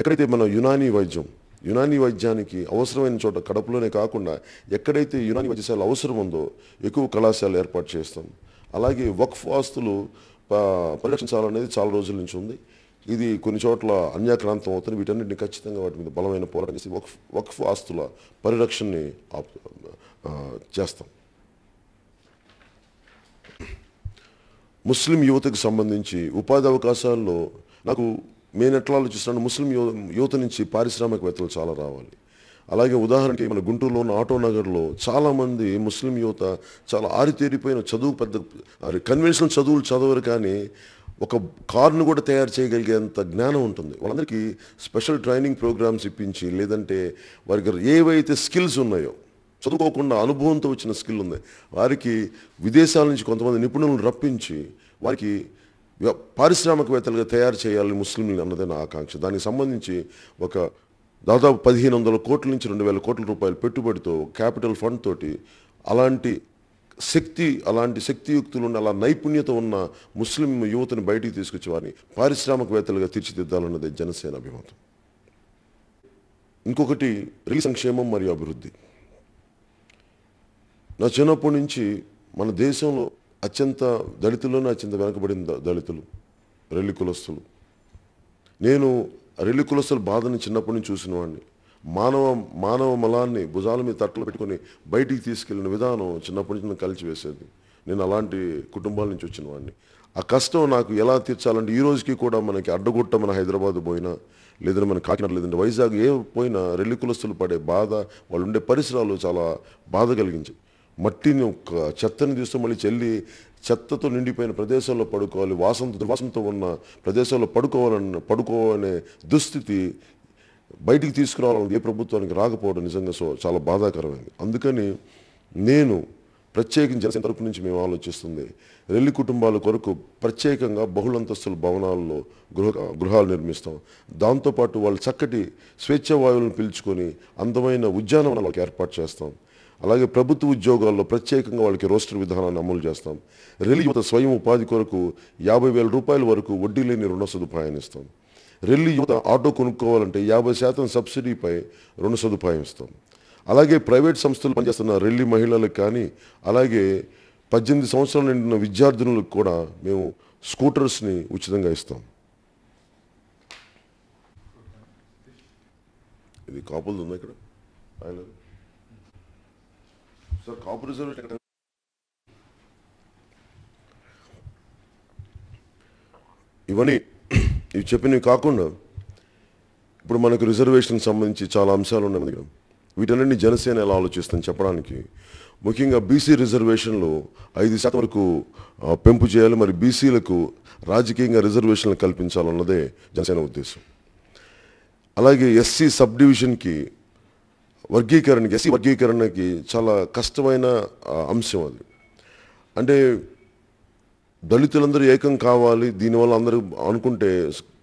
ఎక్కడైతే మన యునానీ వైద్యం యునానీ వైద్యానికి అవసరమైన చోట కడపలోనే కాకుండా ఎక్కడైతే యునానీ వైద్యశాల అవసరం ఉందో ఎక్కువ కళాశాల ఏర్పాటు చేస్తాం అలాగే వక్ఫ్ ఆస్తులు పరిరక్షించాలనేది చాలా రోజుల నుంచి ఉంది ఇది కొన్ని చోట్ల అన్యాక్రాంతం అవుతుంది వీటన్నిటిని ఖచ్చితంగా వాటి మీద బలమైన పోరాటం చేసి వక్ఫ్ వక్ఫ్ ఆస్తుల పరిరక్షణని చేస్తాం ముస్లిం యువతకు సంబంధించి ఉపాధి అవకాశాల్లో నాకు మెయిన్ ఎట్లా ఆలోచిస్తున్నాను ముస్లిం యువత నుంచి పారిశ్రామికవేత్తలు చాలా రావాలి అలాగే ఉదాహరణకి మన గుంటూరులో ఉన్న ఆటో నగర్లో చాలామంది ముస్లిం యువత చాలా ఆరితేరిపోయిన చదువు పెద్ద కన్వెన్షనల్ చదువులు చదవరు కానీ ఒక కార్ను కూడా తయారు చేయగలిగేంత జ్ఞానం ఉంటుంది వాళ్ళందరికీ స్పెషల్ ట్రైనింగ్ ప్రోగ్రామ్స్ ఇప్పించి లేదంటే వారికి ఏవైతే స్కిల్స్ ఉన్నాయో చదువుకోకుండా అనుభవంతో వచ్చిన స్కిల్ ఉంది వారికి విదేశాల నుంచి కొంతమంది నిపుణులను రప్పించి వారికి పారిశ్రామికవేత్తలుగా తయారు చేయాలి ముస్లింలు అన్నదే నా ఆకాంక్ష దానికి సంబంధించి ఒక దాదాపు పదిహేను వందల కోట్ల నుంచి రెండు వేల కోట్ల రూపాయల పెట్టుబడితో క్యాపిటల్ ఫండ్ తోటి అలాంటి శక్తి అలాంటి శక్తియుక్తులు ఉన్న అలా నైపుణ్యత ఉన్న ముస్లిం యువతను బయటికి తీసుకొచ్చి వారిని పారిశ్రామికవేత్తలుగా తీర్చిదిద్దాలన్నది జనసేన అభిమతం ఇంకొకటి రీ సంక్షేమం మరియు అభివృద్ధి నా చిన్నప్పటి నుంచి మన దేశంలో అత్యంత దళితుల్లోనే అత్యంత వెనకబడిన దళితులు రెల్లి కులస్తులు నేను రెల్లి కులస్తుల బాధని చిన్నప్పటి నుంచి చూసిన వాడిని మానవ మానవ మలాన్ని భుజాల మీద తట్టలు పెట్టుకొని బయటికి తీసుకెళ్లిన విధానం చిన్నప్పటి నుంచి కలిసి వేసేది నేను అలాంటి కుటుంబాల నుంచి వచ్చిన వాడిని ఆ కష్టం నాకు ఎలా తీర్చాలంటే ఈ రోజుకి కూడా మనకి అడ్డగుట్ట మన హైదరాబాద్ పోయినా లేదంటే మన కాకినాడ లేదంటే వైజాగ్ ఏ పోయినా రెల్లి కులస్తులు పడే బాధ వాళ్ళు ఉండే పరిసరాలు చాలా బాధ కలిగించాయి మట్టిని ఒక చెత్తని తీస్తూ మళ్ళీ చెల్లి చెత్తతో నిండిపోయిన ప్రదేశాల్లో పడుకోవాలి వాసంతో వాసంతో ఉన్న ప్రదేశాల్లో పడుకోవాలన్న పడుకోవాలనే దుస్థితి బయటికి తీసుకురావాలని ఏ ప్రభుత్వానికి రాకపోవడం నిజంగా సో చాలా బాధాకరమైంది అందుకని నేను ప్రత్యేకించి జనసేన తరపు నుంచి మేము ఆలోచిస్తుంది రెల్లి కుటుంబాల కొరకు ప్రత్యేకంగా బహుళంతస్తుల భవనాల్లో గృహ గృహాలు నిర్మిస్తాం దాంతోపాటు వాళ్ళు చక్కటి స్వేచ్ఛ వాయువులను పిలుచుకొని అందమైన ఉద్యానవనాలకు వాళ్ళకి ఏర్పాటు చేస్తాం అలాగే ప్రభుత్వ ఉద్యోగాల్లో ప్రత్యేకంగా వాళ్ళకి రోస్టర్ విధానాన్ని అమలు చేస్తాం రెల్లి యువత స్వయం ఉపాధి కొరకు యాభై వేల రూపాయల వరకు వడ్డీ లేని రుణ సదుపాయాన్ని ఇస్తాం రెల్లి యువత ఆటో కొనుక్కోవాలంటే యాభై శాతం సబ్సిడీపై రుణ సదుపాయం ఇస్తాం అలాగే ప్రైవేట్ సంస్థలు పనిచేస్తున్న రెల్లి మహిళలకు కానీ అలాగే పద్దెనిమిది సంవత్సరాలు నిండిన విద్యార్థినులకు కూడా మేము స్కూటర్స్ని ఉచితంగా ఇస్తాం ఇది కాపులు ఉందా ఇక్కడ ఆయన సార్ కాపు రిజర్వ్ ఇవన్నీ ఇవి చెప్పినవి కాకుండా ఇప్పుడు మనకు రిజర్వేషన్ సంబంధించి చాలా అంశాలు ఉన్నాయి దగ్గర వీటన్నింటినీ జనసేన ఎలా ఆలోచిస్తుంది చెప్పడానికి ముఖ్యంగా బీసీ రిజర్వేషన్లో ఐదు శాతం వరకు పెంపు చేయాలి మరి బీసీలకు రాజకీయంగా రిజర్వేషన్లు కల్పించాలన్నదే జనసేన ఉద్దేశం అలాగే ఎస్సీ సబ్ డివిజన్కి వర్గీకరణకి ఎస్సీ వర్గీకరణకి చాలా కష్టమైన అంశం అది అంటే దళితులందరూ ఏకం కావాలి దీనివల్ల అందరూ అనుకుంటే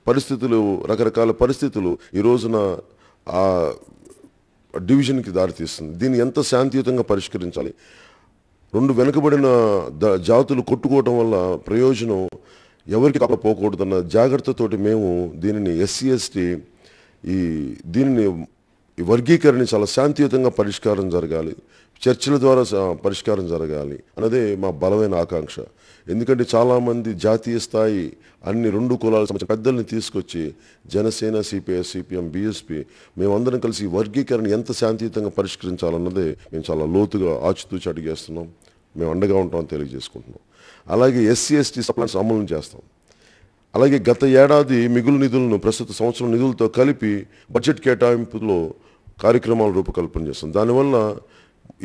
పరిస్థితులు రకరకాల పరిస్థితులు ఈ రోజున ఆ డివిజన్కి దారితీస్తుంది దీన్ని ఎంత శాంతియుతంగా పరిష్కరించాలి రెండు వెనుకబడిన జాతులు కొట్టుకోవటం వల్ల ప్రయోజనం ఎవరికి పోకూడదన్న జాగ్రత్తతోటి మేము దీనిని ఎస్సీ ఎస్టీ ఈ దీనిని వర్గీకరణ చాలా శాంతియుతంగా పరిష్కారం జరగాలి చర్చల ద్వారా పరిష్కారం జరగాలి అన్నదే మా బలమైన ఆకాంక్ష ఎందుకంటే చాలామంది జాతీయ స్థాయి అన్ని రెండు కులాల సంబంధించిన పెద్దల్ని తీసుకొచ్చి జనసేన సిపిఎస్ సిపిఎం బీఎస్పీ మేమందరం కలిసి వర్గీకరణ ఎంత శాంతియుతంగా పరిష్కరించాలన్నదే మేము చాలా లోతుగా ఆచితూచి అడిగేస్తున్నాం మేము అండగా ఉంటామని తెలియజేసుకుంటున్నాం అలాగే ఎస్సీ ఎస్టీ సప్లాన్స్ అమలు చేస్తాం అలాగే గత ఏడాది మిగులు నిధులను ప్రస్తుత సంవత్సరం నిధులతో కలిపి బడ్జెట్ కేటాయింపులో కార్యక్రమాలు రూపకల్పన చేస్తాం దానివల్ల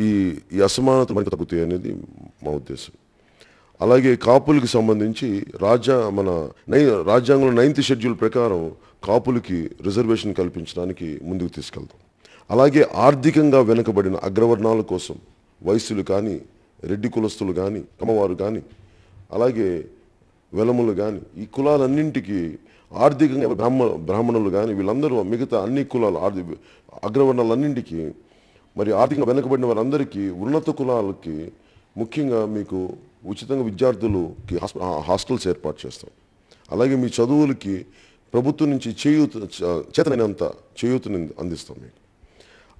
ఈ ఈ అసమానత మనకు తగ్గుతాయి అనేది మా ఉద్దేశం అలాగే కాపులకి సంబంధించి రాజ్య మన నై రాజ్యాంగంలో నైన్త్ షెడ్యూల్ ప్రకారం కాపులకి రిజర్వేషన్ కల్పించడానికి ముందుకు తీసుకెళ్తాం అలాగే ఆర్థికంగా వెనుకబడిన అగ్రవర్ణాల కోసం వయస్సులు కానీ రెడ్డి కులస్తులు కానీ కమ్మవారు కానీ అలాగే వెలములు కానీ ఈ కులాలన్నింటికి ఆర్థికంగా బ్రాహ్మ బ్రాహ్మణులు కానీ వీళ్ళందరూ మిగతా అన్ని కులాలు ఆర్థిక అగ్రవర్ణాలన్నింటికీ మరి ఆర్థికంగా వెనుకబడిన వారందరికీ ఉన్నత కులాలకి ముఖ్యంగా మీకు ఉచితంగా విద్యార్థులకి హాస్టల్స్ ఏర్పాటు చేస్తాం అలాగే మీ చదువులకి ప్రభుత్వం నుంచి చేయూత చేతనంత చేయూతని అందిస్తాం మీకు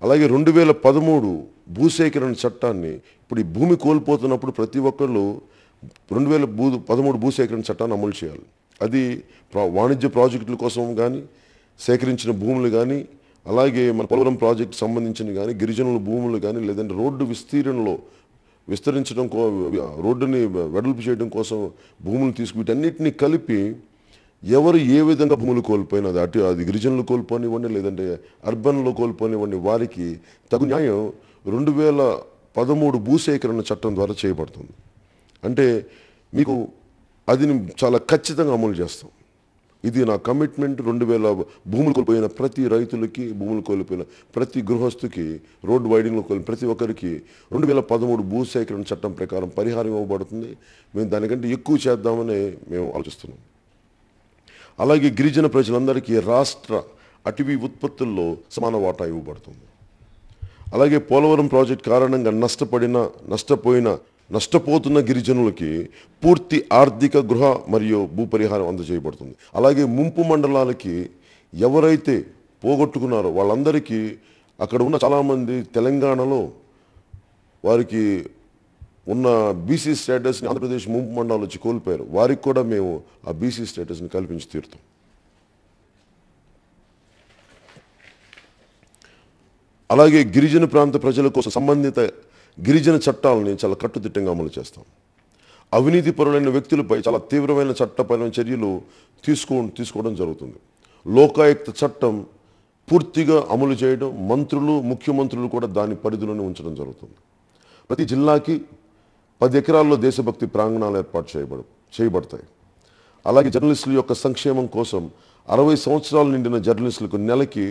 అలాగే రెండు వేల పదమూడు భూసేకరణ చట్టాన్ని ఇప్పుడు ఈ భూమి కోల్పోతున్నప్పుడు ప్రతి ఒక్కళ్ళు రెండు వేల భూ పదమూడు భూసేకరణ చట్టాన్ని అమలు చేయాలి అది వాణిజ్య ప్రాజెక్టుల కోసం కానీ సేకరించిన భూములు కానీ అలాగే మన పోలవరం ప్రాజెక్ట్ సంబంధించిన కానీ గిరిజనుల భూములు కానీ లేదంటే రోడ్డు విస్తీర్ణలో విస్తరించడం కో రోడ్డుని వెడల్పు చేయడం కోసం భూములు తీసుకు వీటన్నిటిని కలిపి ఎవరు ఏ విధంగా భూములు కోల్పోయినా అది అటు అది గిరిజనులు కోల్పోనివ్వండి లేదంటే అర్బన్లో కోల్పోనివ్వండి వారికి తగు న్యాయం రెండు వేల పదమూడు భూసేకరణ చట్టం ద్వారా చేయబడుతుంది అంటే మీకు అది చాలా ఖచ్చితంగా అమలు చేస్తాం ఇది నా కమిట్మెంట్ రెండు వేల భూములు కోల్పోయిన ప్రతి రైతులకి భూములు కోల్పోయిన ప్రతి గృహస్థుకి రోడ్డు వైడింగ్లో కోల్పోయిన ప్రతి ఒక్కరికి రెండు వేల పదమూడు భూసేకరణ చట్టం ప్రకారం పరిహారం ఇవ్వబడుతుంది మేము దానికంటే ఎక్కువ చేద్దామని మేము ఆలోచిస్తున్నాం అలాగే గిరిజన ప్రజలందరికీ రాష్ట్ర అటవీ ఉత్పత్తుల్లో సమాన వాటా ఇవ్వబడుతుంది అలాగే పోలవరం ప్రాజెక్ట్ కారణంగా నష్టపడిన నష్టపోయిన నష్టపోతున్న గిరిజనులకి పూర్తి ఆర్థిక గృహ మరియు భూపరిహారం అందజేయబడుతుంది అలాగే ముంపు మండలాలకి ఎవరైతే పోగొట్టుకున్నారో వాళ్ళందరికీ అక్కడ ఉన్న చాలామంది తెలంగాణలో వారికి ఉన్న బీసీ స్టేటస్ని ఆంధ్రప్రదేశ్ ముంపు మండలాలు వచ్చి కోల్పోయారు వారికి కూడా మేము ఆ బీసీ స్టేటస్ని కల్పించి తీరుతాం అలాగే గిరిజన ప్రాంత ప్రజల కోసం సంబంధిత గిరిజన చట్టాలని చాలా కట్టుదిట్టంగా అమలు చేస్తాం అవినీతి పరులైన వ్యక్తులపై చాలా తీవ్రమైన చట్టపరమైన చర్యలు తీసుకో తీసుకోవడం జరుగుతుంది లోకాయుక్త చట్టం పూర్తిగా అమలు చేయడం మంత్రులు ముఖ్యమంత్రులు కూడా దాని పరిధిలోనే ఉంచడం జరుగుతుంది ప్రతి జిల్లాకి పది ఎకరాల్లో దేశభక్తి ప్రాంగణాలు ఏర్పాటు చేయబడ చేయబడతాయి అలాగే జర్నలిస్టుల యొక్క సంక్షేమం కోసం అరవై సంవత్సరాలు నిండిన జర్నలిస్టులకు నెలకి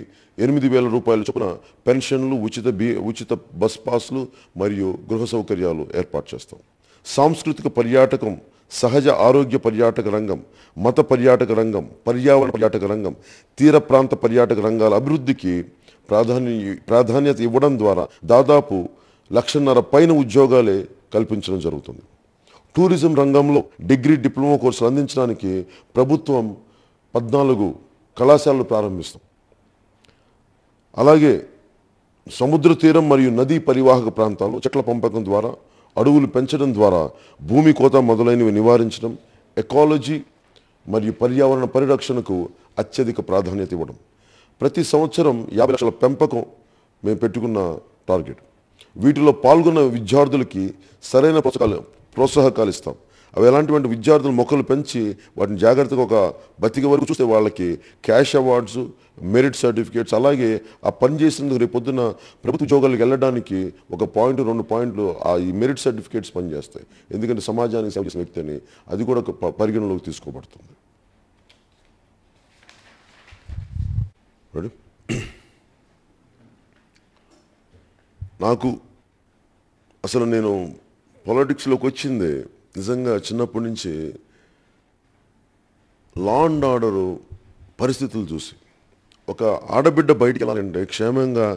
ఎనిమిది వేల రూపాయల చొప్పున పెన్షన్లు ఉచిత బి ఉచిత బస్ పాస్లు మరియు గృహ సౌకర్యాలు ఏర్పాటు చేస్తాం సాంస్కృతిక పర్యాటకం సహజ ఆరోగ్య పర్యాటక రంగం మత పర్యాటక రంగం పర్యావరణ పర్యాటక రంగం తీర ప్రాంత పర్యాటక రంగాల అభివృద్ధికి ప్రాధాన్య ప్రాధాన్యత ఇవ్వడం ద్వారా దాదాపు లక్షన్నర పైన ఉద్యోగాలే కల్పించడం జరుగుతుంది టూరిజం రంగంలో డిగ్రీ డిప్లొమా కోర్సులు అందించడానికి ప్రభుత్వం పద్నాలుగు కళాశాలలు ప్రారంభిస్తాం అలాగే సముద్ర తీరం మరియు నదీ పరివాహక ప్రాంతాల్లో చెట్ల పంపకం ద్వారా అడవులు పెంచడం ద్వారా భూమి కోత మొదలైనవి నివారించడం ఎకాలజీ మరియు పర్యావరణ పరిరక్షణకు అత్యధిక ప్రాధాన్యత ఇవ్వడం ప్రతి సంవత్సరం యాభై లక్షల పెంపకం మేము పెట్టుకున్న టార్గెట్ వీటిలో పాల్గొన్న విద్యార్థులకి సరైన పుస్తకాలు ప్రోత్సాహకాలు ఇస్తాం అవి ఎలాంటివంటి విద్యార్థులు మొక్కలు పెంచి వాటిని జాగ్రత్తగా ఒక బతికి వరకు చూస్తే వాళ్ళకి క్యాష్ అవార్డ్స్ మెరిట్ సర్టిఫికేట్స్ అలాగే ఆ పని చేసినందుకు రేపొద్దున ప్రభుత్వ ఉద్యోగాలకు వెళ్ళడానికి ఒక పాయింట్ రెండు పాయింట్లు ఆ ఈ మెరిట్ సర్టిఫికేట్స్ పనిచేస్తాయి ఎందుకంటే సమాజానికి సేవ చేసిన వ్యక్తి అని అది కూడా పరిగణలోకి తీసుకోబడుతుంది నాకు అసలు నేను పొలిటిక్స్లోకి వచ్చింది నిజంగా చిన్నప్పటి నుంచి లా అండ్ ఆర్డరు పరిస్థితులు చూసి ఒక ఆడబిడ్డ బయటికి వెళ్ళాలంటే క్షేమంగా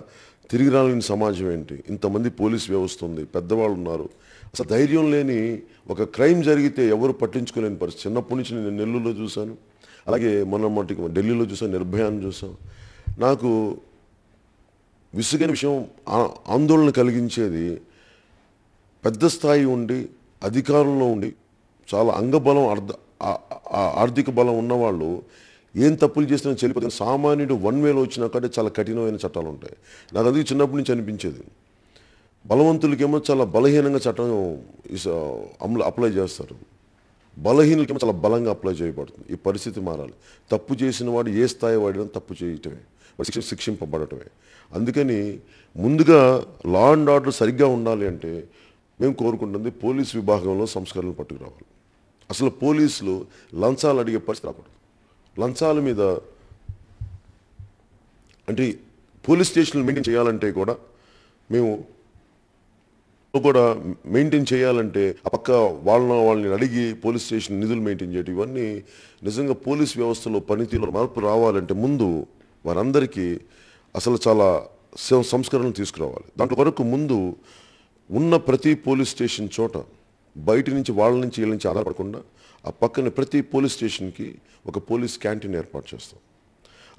తిరిగి రాలేని సమాజం ఏంటి ఇంతమంది పోలీస్ వ్యవస్థ ఉంది పెద్దవాళ్ళు ఉన్నారు అసలు ధైర్యం లేని ఒక క్రైమ్ జరిగితే ఎవరు పట్టించుకోలేని పరిస్థితి చిన్నప్పటి నుంచి నేను నెల్లూరులో చూశాను అలాగే మొన్న మొట్టకి ఢిల్లీలో చూసాం నిర్భయాన్ని చూసాం నాకు విసుగైన విషయం ఆందోళన కలిగించేది పెద్ద స్థాయి ఉండి అధికారంలో ఉండి చాలా అంగబలం అర్ధ ఆర్థిక బలం ఉన్నవాళ్ళు ఏం తప్పులు చేసినా చనిపోతే సామాన్యుడు వన్ వేలో వచ్చినాకంటే చాలా కఠినమైన చట్టాలు ఉంటాయి నాకు అది చిన్నప్పటి నుంచి అనిపించేది బలవంతులకేమో చాలా బలహీనంగా చట్టం అమలు అప్లై చేస్తారు బలహీనలకేమో చాలా బలంగా అప్లై చేయబడుతుంది ఈ పరిస్థితి మారాలి తప్పు చేసిన వాడు ఏ స్థాయి వాడినా తప్పు చేయటమే శిక్ష శిక్షింపబడటమే అందుకని ముందుగా లా అండ్ ఆర్డర్ సరిగ్గా ఉండాలి అంటే మేము కోరుకుంటుంది పోలీస్ విభాగంలో సంస్కరణలు పట్టుకురావాలి అసలు పోలీసులు లంచాలు అడిగే పరిస్థితి రాకూడదు లంచాల మీద అంటే పోలీస్ స్టేషన్లు మెయింటైన్ చేయాలంటే కూడా మేము కూడా మెయింటైన్ చేయాలంటే ఆ పక్క వాళ్ళ వాళ్ళని అడిగి పోలీస్ స్టేషన్ నిధులు మెయింటైన్ చేయటం ఇవన్నీ నిజంగా పోలీస్ వ్యవస్థలో పనితీరులో మార్పు రావాలంటే ముందు వారందరికీ అసలు చాలా సంస్కరణలు తీసుకురావాలి దాంట్లో వరకు ముందు ఉన్న ప్రతి పోలీస్ స్టేషన్ చోట బయట నుంచి వాళ్ళ నుంచి వీళ్ళ నుంచి ఆధారపడకుండా ఆ పక్కన ప్రతి పోలీస్ స్టేషన్కి ఒక పోలీస్ క్యాంటీన్ ఏర్పాటు చేస్తాం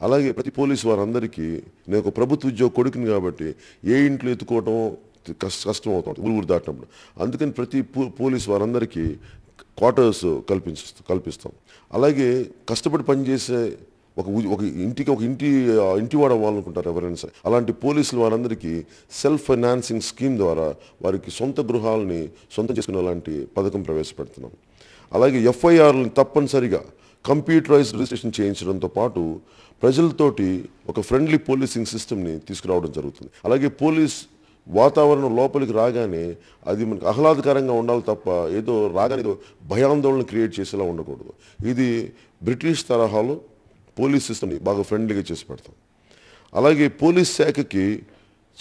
అలాగే ప్రతి పోలీసు వారందరికీ నేను ఒక ప్రభుత్వ ఉద్యోగ కొడుకుని కాబట్టి ఏ ఇంట్లో ఎత్తుకోవటం కష్టం అవుతుంది ఊరు ఊరు దాటినప్పుడు అందుకని ప్రతి పోలీసు వారందరికీ క్వార్టర్స్ కల్పించ కల్పిస్తాం అలాగే కష్టపడి పనిచేసే ఒక ఒక ఇంటికి ఒక ఇంటి ఇంటి వాడు అవ్వాలనుకుంటారు ఎవరైనా సరే అలాంటి పోలీసులు వారందరికీ సెల్ఫ్ ఫైనాన్సింగ్ స్కీమ్ ద్వారా వారికి సొంత గృహాలని సొంతం చేసుకునే లాంటి పథకం ప్రవేశపెడుతున్నాం అలాగే ఎఫ్ఐఆర్ని తప్పనిసరిగా కంప్యూటరైజ్డ్ రిజిస్ట్రేషన్ చేయించడంతో పాటు ప్రజలతోటి ఒక ఫ్రెండ్లీ పోలీసింగ్ సిస్టమ్ని తీసుకురావడం జరుగుతుంది అలాగే పోలీస్ వాతావరణం లోపలికి రాగానే అది మనకు ఆహ్లాదకరంగా ఉండాలి తప్ప ఏదో రాగానే ఏదో భయాందోళన క్రియేట్ చేసేలా ఉండకూడదు ఇది బ్రిటిష్ తరహాలో పోలీస్ సిస్టమ్ని బాగా ఫ్రెండ్లీగా చేసి పెడతాం అలాగే పోలీస్ శాఖకి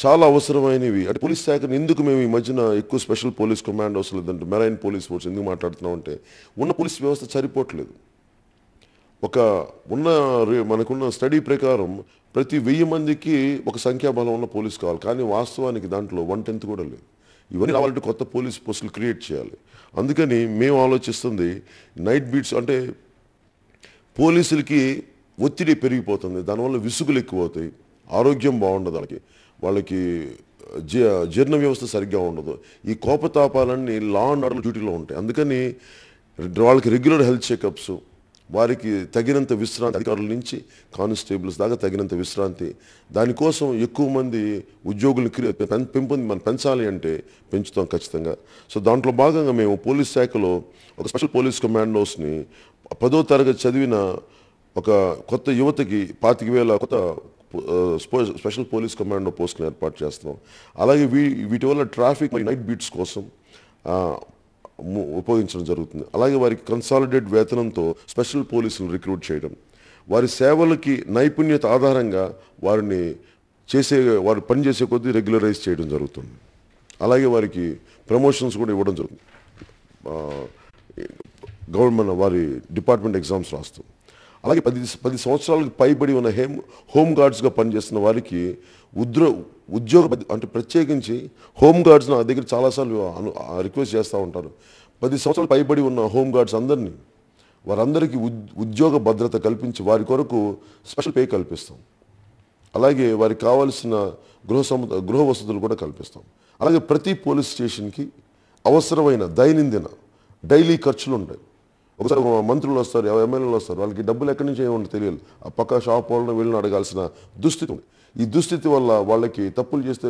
చాలా అవసరమైనవి అంటే పోలీస్ శాఖను ఎందుకు మేము ఈ మధ్యన ఎక్కువ స్పెషల్ పోలీస్ కమాండ్ అవసరం లేదంటే మెరైన్ పోలీస్ ఫోర్స్ ఎందుకు మాట్లాడుతున్నాం అంటే ఉన్న పోలీస్ వ్యవస్థ సరిపోవట్లేదు ఒక ఉన్న మనకున్న స్టడీ ప్రకారం ప్రతి వెయ్యి మందికి ఒక సంఖ్యాబలం ఉన్న పోలీస్ కావాలి కానీ వాస్తవానికి దాంట్లో వన్ టెన్త్ కూడా లేదు ఇవన్నీ కావాలంటే కొత్త పోలీస్ పోస్టులు క్రియేట్ చేయాలి అందుకని మేము ఆలోచిస్తుంది నైట్ బీట్స్ అంటే పోలీసులకి ఒత్తిడి పెరిగిపోతుంది దానివల్ల విసుగులు ఎక్కువ అవుతాయి ఆరోగ్యం బాగుండదు వాళ్ళకి వాళ్ళకి జీర్ణ వ్యవస్థ సరిగ్గా ఉండదు ఈ కోపతాపాలన్నీ లా అండ్ ఆర్డర్ డ్యూటీలో ఉంటాయి అందుకని వాళ్ళకి రెగ్యులర్ హెల్త్ చెకప్స్ వారికి తగినంత విశ్రాంతి అధికారుల నుంచి కానిస్టేబుల్స్ దాకా తగినంత విశ్రాంతి దానికోసం ఎక్కువ మంది ఉద్యోగులు పెంపొంది మనం పెంచాలి అంటే పెంచుతాం ఖచ్చితంగా సో దాంట్లో భాగంగా మేము పోలీస్ శాఖలో ఒక స్పెషల్ పోలీస్ కమాండోస్ని పదో తరగతి చదివిన ఒక కొత్త యువతకి పాతిక వేల కొత్త స్పెషల్ పోలీస్ కమాండో పోస్టులు ఏర్పాటు చేస్తాం అలాగే వీ వీటి వల్ల ట్రాఫిక్ నైట్ బీట్స్ కోసం ఉపయోగించడం జరుగుతుంది అలాగే వారికి కన్సాలిడేట్ వేతనంతో స్పెషల్ పోలీసులు రిక్రూట్ చేయడం వారి సేవలకి నైపుణ్యత ఆధారంగా వారిని చేసే వారు పనిచేసే కొద్దీ రెగ్యులరైజ్ చేయడం జరుగుతుంది అలాగే వారికి ప్రమోషన్స్ కూడా ఇవ్వడం జరుగుతుంది గవర్నమెంట్ వారి డిపార్ట్మెంట్ ఎగ్జామ్స్ రాస్తుంది అలాగే పది పది సంవత్సరాలకు పైబడి ఉన్న హేమ్ హోమ్ గార్డ్స్గా పనిచేస్తున్న వారికి ఉద్రో ఉద్యోగ అంటే ప్రత్యేకించి హోమ్ నా దగ్గర చాలాసార్లు రిక్వెస్ట్ చేస్తూ ఉంటారు పది సంవత్సరాలు పైబడి ఉన్న హోమ్ గార్డ్స్ అందరినీ వారందరికీ ఉద్యోగ భద్రత కల్పించి వారి కొరకు స్పెషల్ పే కల్పిస్తాం అలాగే వారికి కావాల్సిన గృహ సమ గృహ వసతులు కూడా కల్పిస్తాం అలాగే ప్రతి పోలీస్ స్టేషన్కి అవసరమైన దైనందిన డైలీ ఖర్చులు ఉంటాయి ఒకసారి మంత్రులు వస్తారు ఎమ్మెల్యేలు వస్తారు వాళ్ళకి డబ్బులు ఎక్కడి నుంచి ఏమన్నా తెలియదు ఆ పక్క షాప్ వాళ్ళని వెళ్ళిన అడగాల్సిన దుస్థితి ఉంది ఈ దుస్థితి వల్ల వాళ్ళకి తప్పులు చేస్తే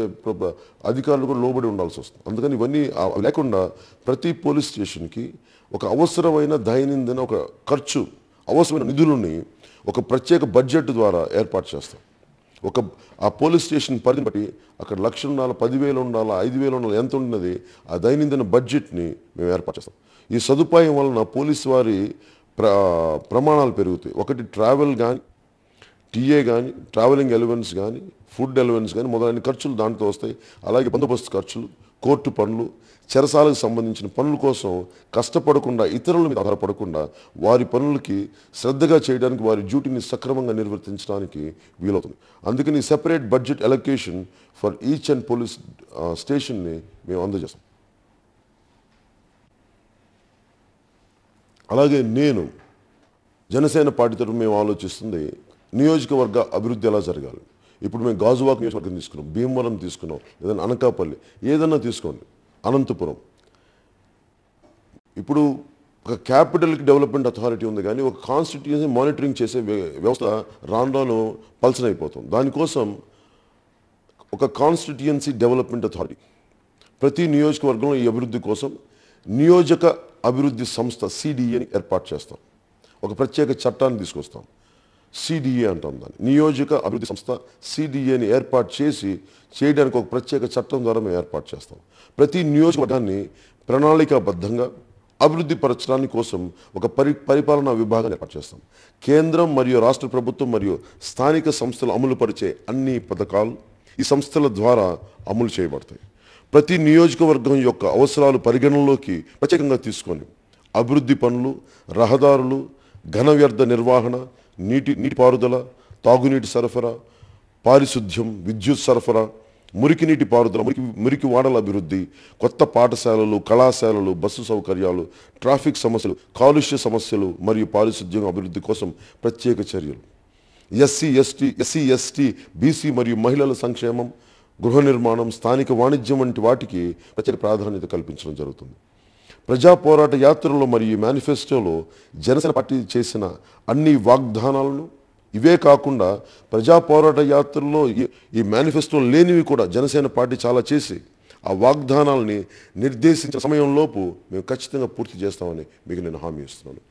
అధికారులు కూడా లోబడి ఉండాల్సి వస్తుంది అందుకని ఇవన్నీ లేకుండా ప్రతి పోలీస్ స్టేషన్కి ఒక అవసరమైన దైనందిన ఒక ఖర్చు అవసరమైన నిధులని ఒక ప్రత్యేక బడ్జెట్ ద్వారా ఏర్పాటు చేస్తాం ఒక ఆ పోలీస్ స్టేషన్ పరిధి బట్టి అక్కడ లక్ష ఉండాలి పదివేలు ఉండాలా ఐదు వేలు ఉండాలి ఎంత ఉన్నది ఆ దైనందిన బడ్జెట్ని మేము ఏర్పాటు చేస్తాం ఈ సదుపాయం వలన పోలీసు వారి ప్ర ప్రమాణాలు పెరుగుతాయి ఒకటి ట్రావెల్ కానీ టీఏ కానీ ట్రావెలింగ్ ఎలివెన్స్ కానీ ఫుడ్ ఎలివెన్స్ కానీ మొదలైన ఖర్చులు దాంట్లో వస్తాయి అలాగే బందోబస్తు ఖర్చులు కోర్టు పనులు చెరసాలకు సంబంధించిన పనుల కోసం కష్టపడకుండా ఇతరుల మీద ఆధారపడకుండా వారి పనులకి శ్రద్ధగా చేయడానికి వారి డ్యూటీని సక్రమంగా నిర్వర్తించడానికి వీలవుతుంది అందుకని separate budget allocation for each and police స్టేషన్ని మేము అందజేస్తాం అలాగే నేను జనసేన పార్టీ మేము ఆలోచిస్తుంది నియోజకవర్గ అభివృద్ధి ఎలా జరగాలి ఇప్పుడు మేము గాజువాక్ నియోజకవర్గం తీసుకున్నాం భీమవరం తీసుకున్నాం ఏదైనా అనకాపల్లి ఏదన్నా తీసుకోండి అనంతపురం ఇప్పుడు ఒక క్యాపిటల్కి డెవలప్మెంట్ అథారిటీ ఉంది కానీ ఒక కాన్స్టిట్యూన్సీ మానిటరింగ్ చేసే వ్యవస్థ రాను రాను పల్సన్ అయిపోతుంది దానికోసం ఒక కాన్స్టిట్యుయెన్సీ డెవలప్మెంట్ అథారిటీ ప్రతి నియోజకవర్గంలో ఈ అభివృద్ధి కోసం నియోజక అభివృద్ధి సంస్థ సిడిఏని ఏర్పాటు చేస్తాం ఒక ప్రత్యేక చట్టాన్ని తీసుకొస్తాం సిడిఏ అంటాం దాన్ని నియోజక అభివృద్ధి సంస్థ సిడిఏని ఏర్పాటు చేసి చేయడానికి ఒక ప్రత్యేక చట్టం ద్వారా మేము ఏర్పాటు చేస్తాం ప్రతి నియోజకవర్గాన్ని ప్రణాళికాబద్ధంగా అభివృద్ధి పరచడానికి కోసం ఒక పరి పరిపాలనా విభాగాన్ని ఏర్పాటు చేస్తాం కేంద్రం మరియు రాష్ట్ర ప్రభుత్వం మరియు స్థానిక సంస్థలు అమలుపరిచే అన్ని పథకాలు ఈ సంస్థల ద్వారా అమలు చేయబడతాయి ప్రతి నియోజకవర్గం యొక్క అవసరాలు పరిగణనలోకి ప్రత్యేకంగా తీసుకొని అభివృద్ధి పనులు రహదారులు ఘన వ్యర్థ నిర్వహణ నీటి నీటిపారుదల తాగునీటి సరఫరా పారిశుద్ధ్యం విద్యుత్ సరఫరా మురికి నీటి పారుదల మురికి మురికి వాడల అభివృద్ధి కొత్త పాఠశాలలు కళాశాలలు బస్సు సౌకర్యాలు ట్రాఫిక్ సమస్యలు కాలుష్య సమస్యలు మరియు పారిశుద్ధ్యం అభివృద్ధి కోసం ప్రత్యేక చర్యలు SC ST SC ST BC మరియు మహిళల సంక్షేమం గృహ నిర్మాణం స్థానిక వాణిజ్యం వంటి వాటికి ప్రజలు ప్రాధాన్యత కల్పించడం జరుగుతుంది ప్రజా పోరాట యాత్రలో మరియు మేనిఫెస్టోలో జనసేన పార్టీ చేసిన అన్ని వాగ్దానాలను ఇవే కాకుండా ప్రజా పోరాట యాత్రల్లో ఈ మేనిఫెస్టో లేనివి కూడా జనసేన పార్టీ చాలా చేసి ఆ వాగ్దానాలని నిర్దేశించిన సమయంలోపు మేము ఖచ్చితంగా పూర్తి చేస్తామని మీకు నేను హామీ ఇస్తున్నాను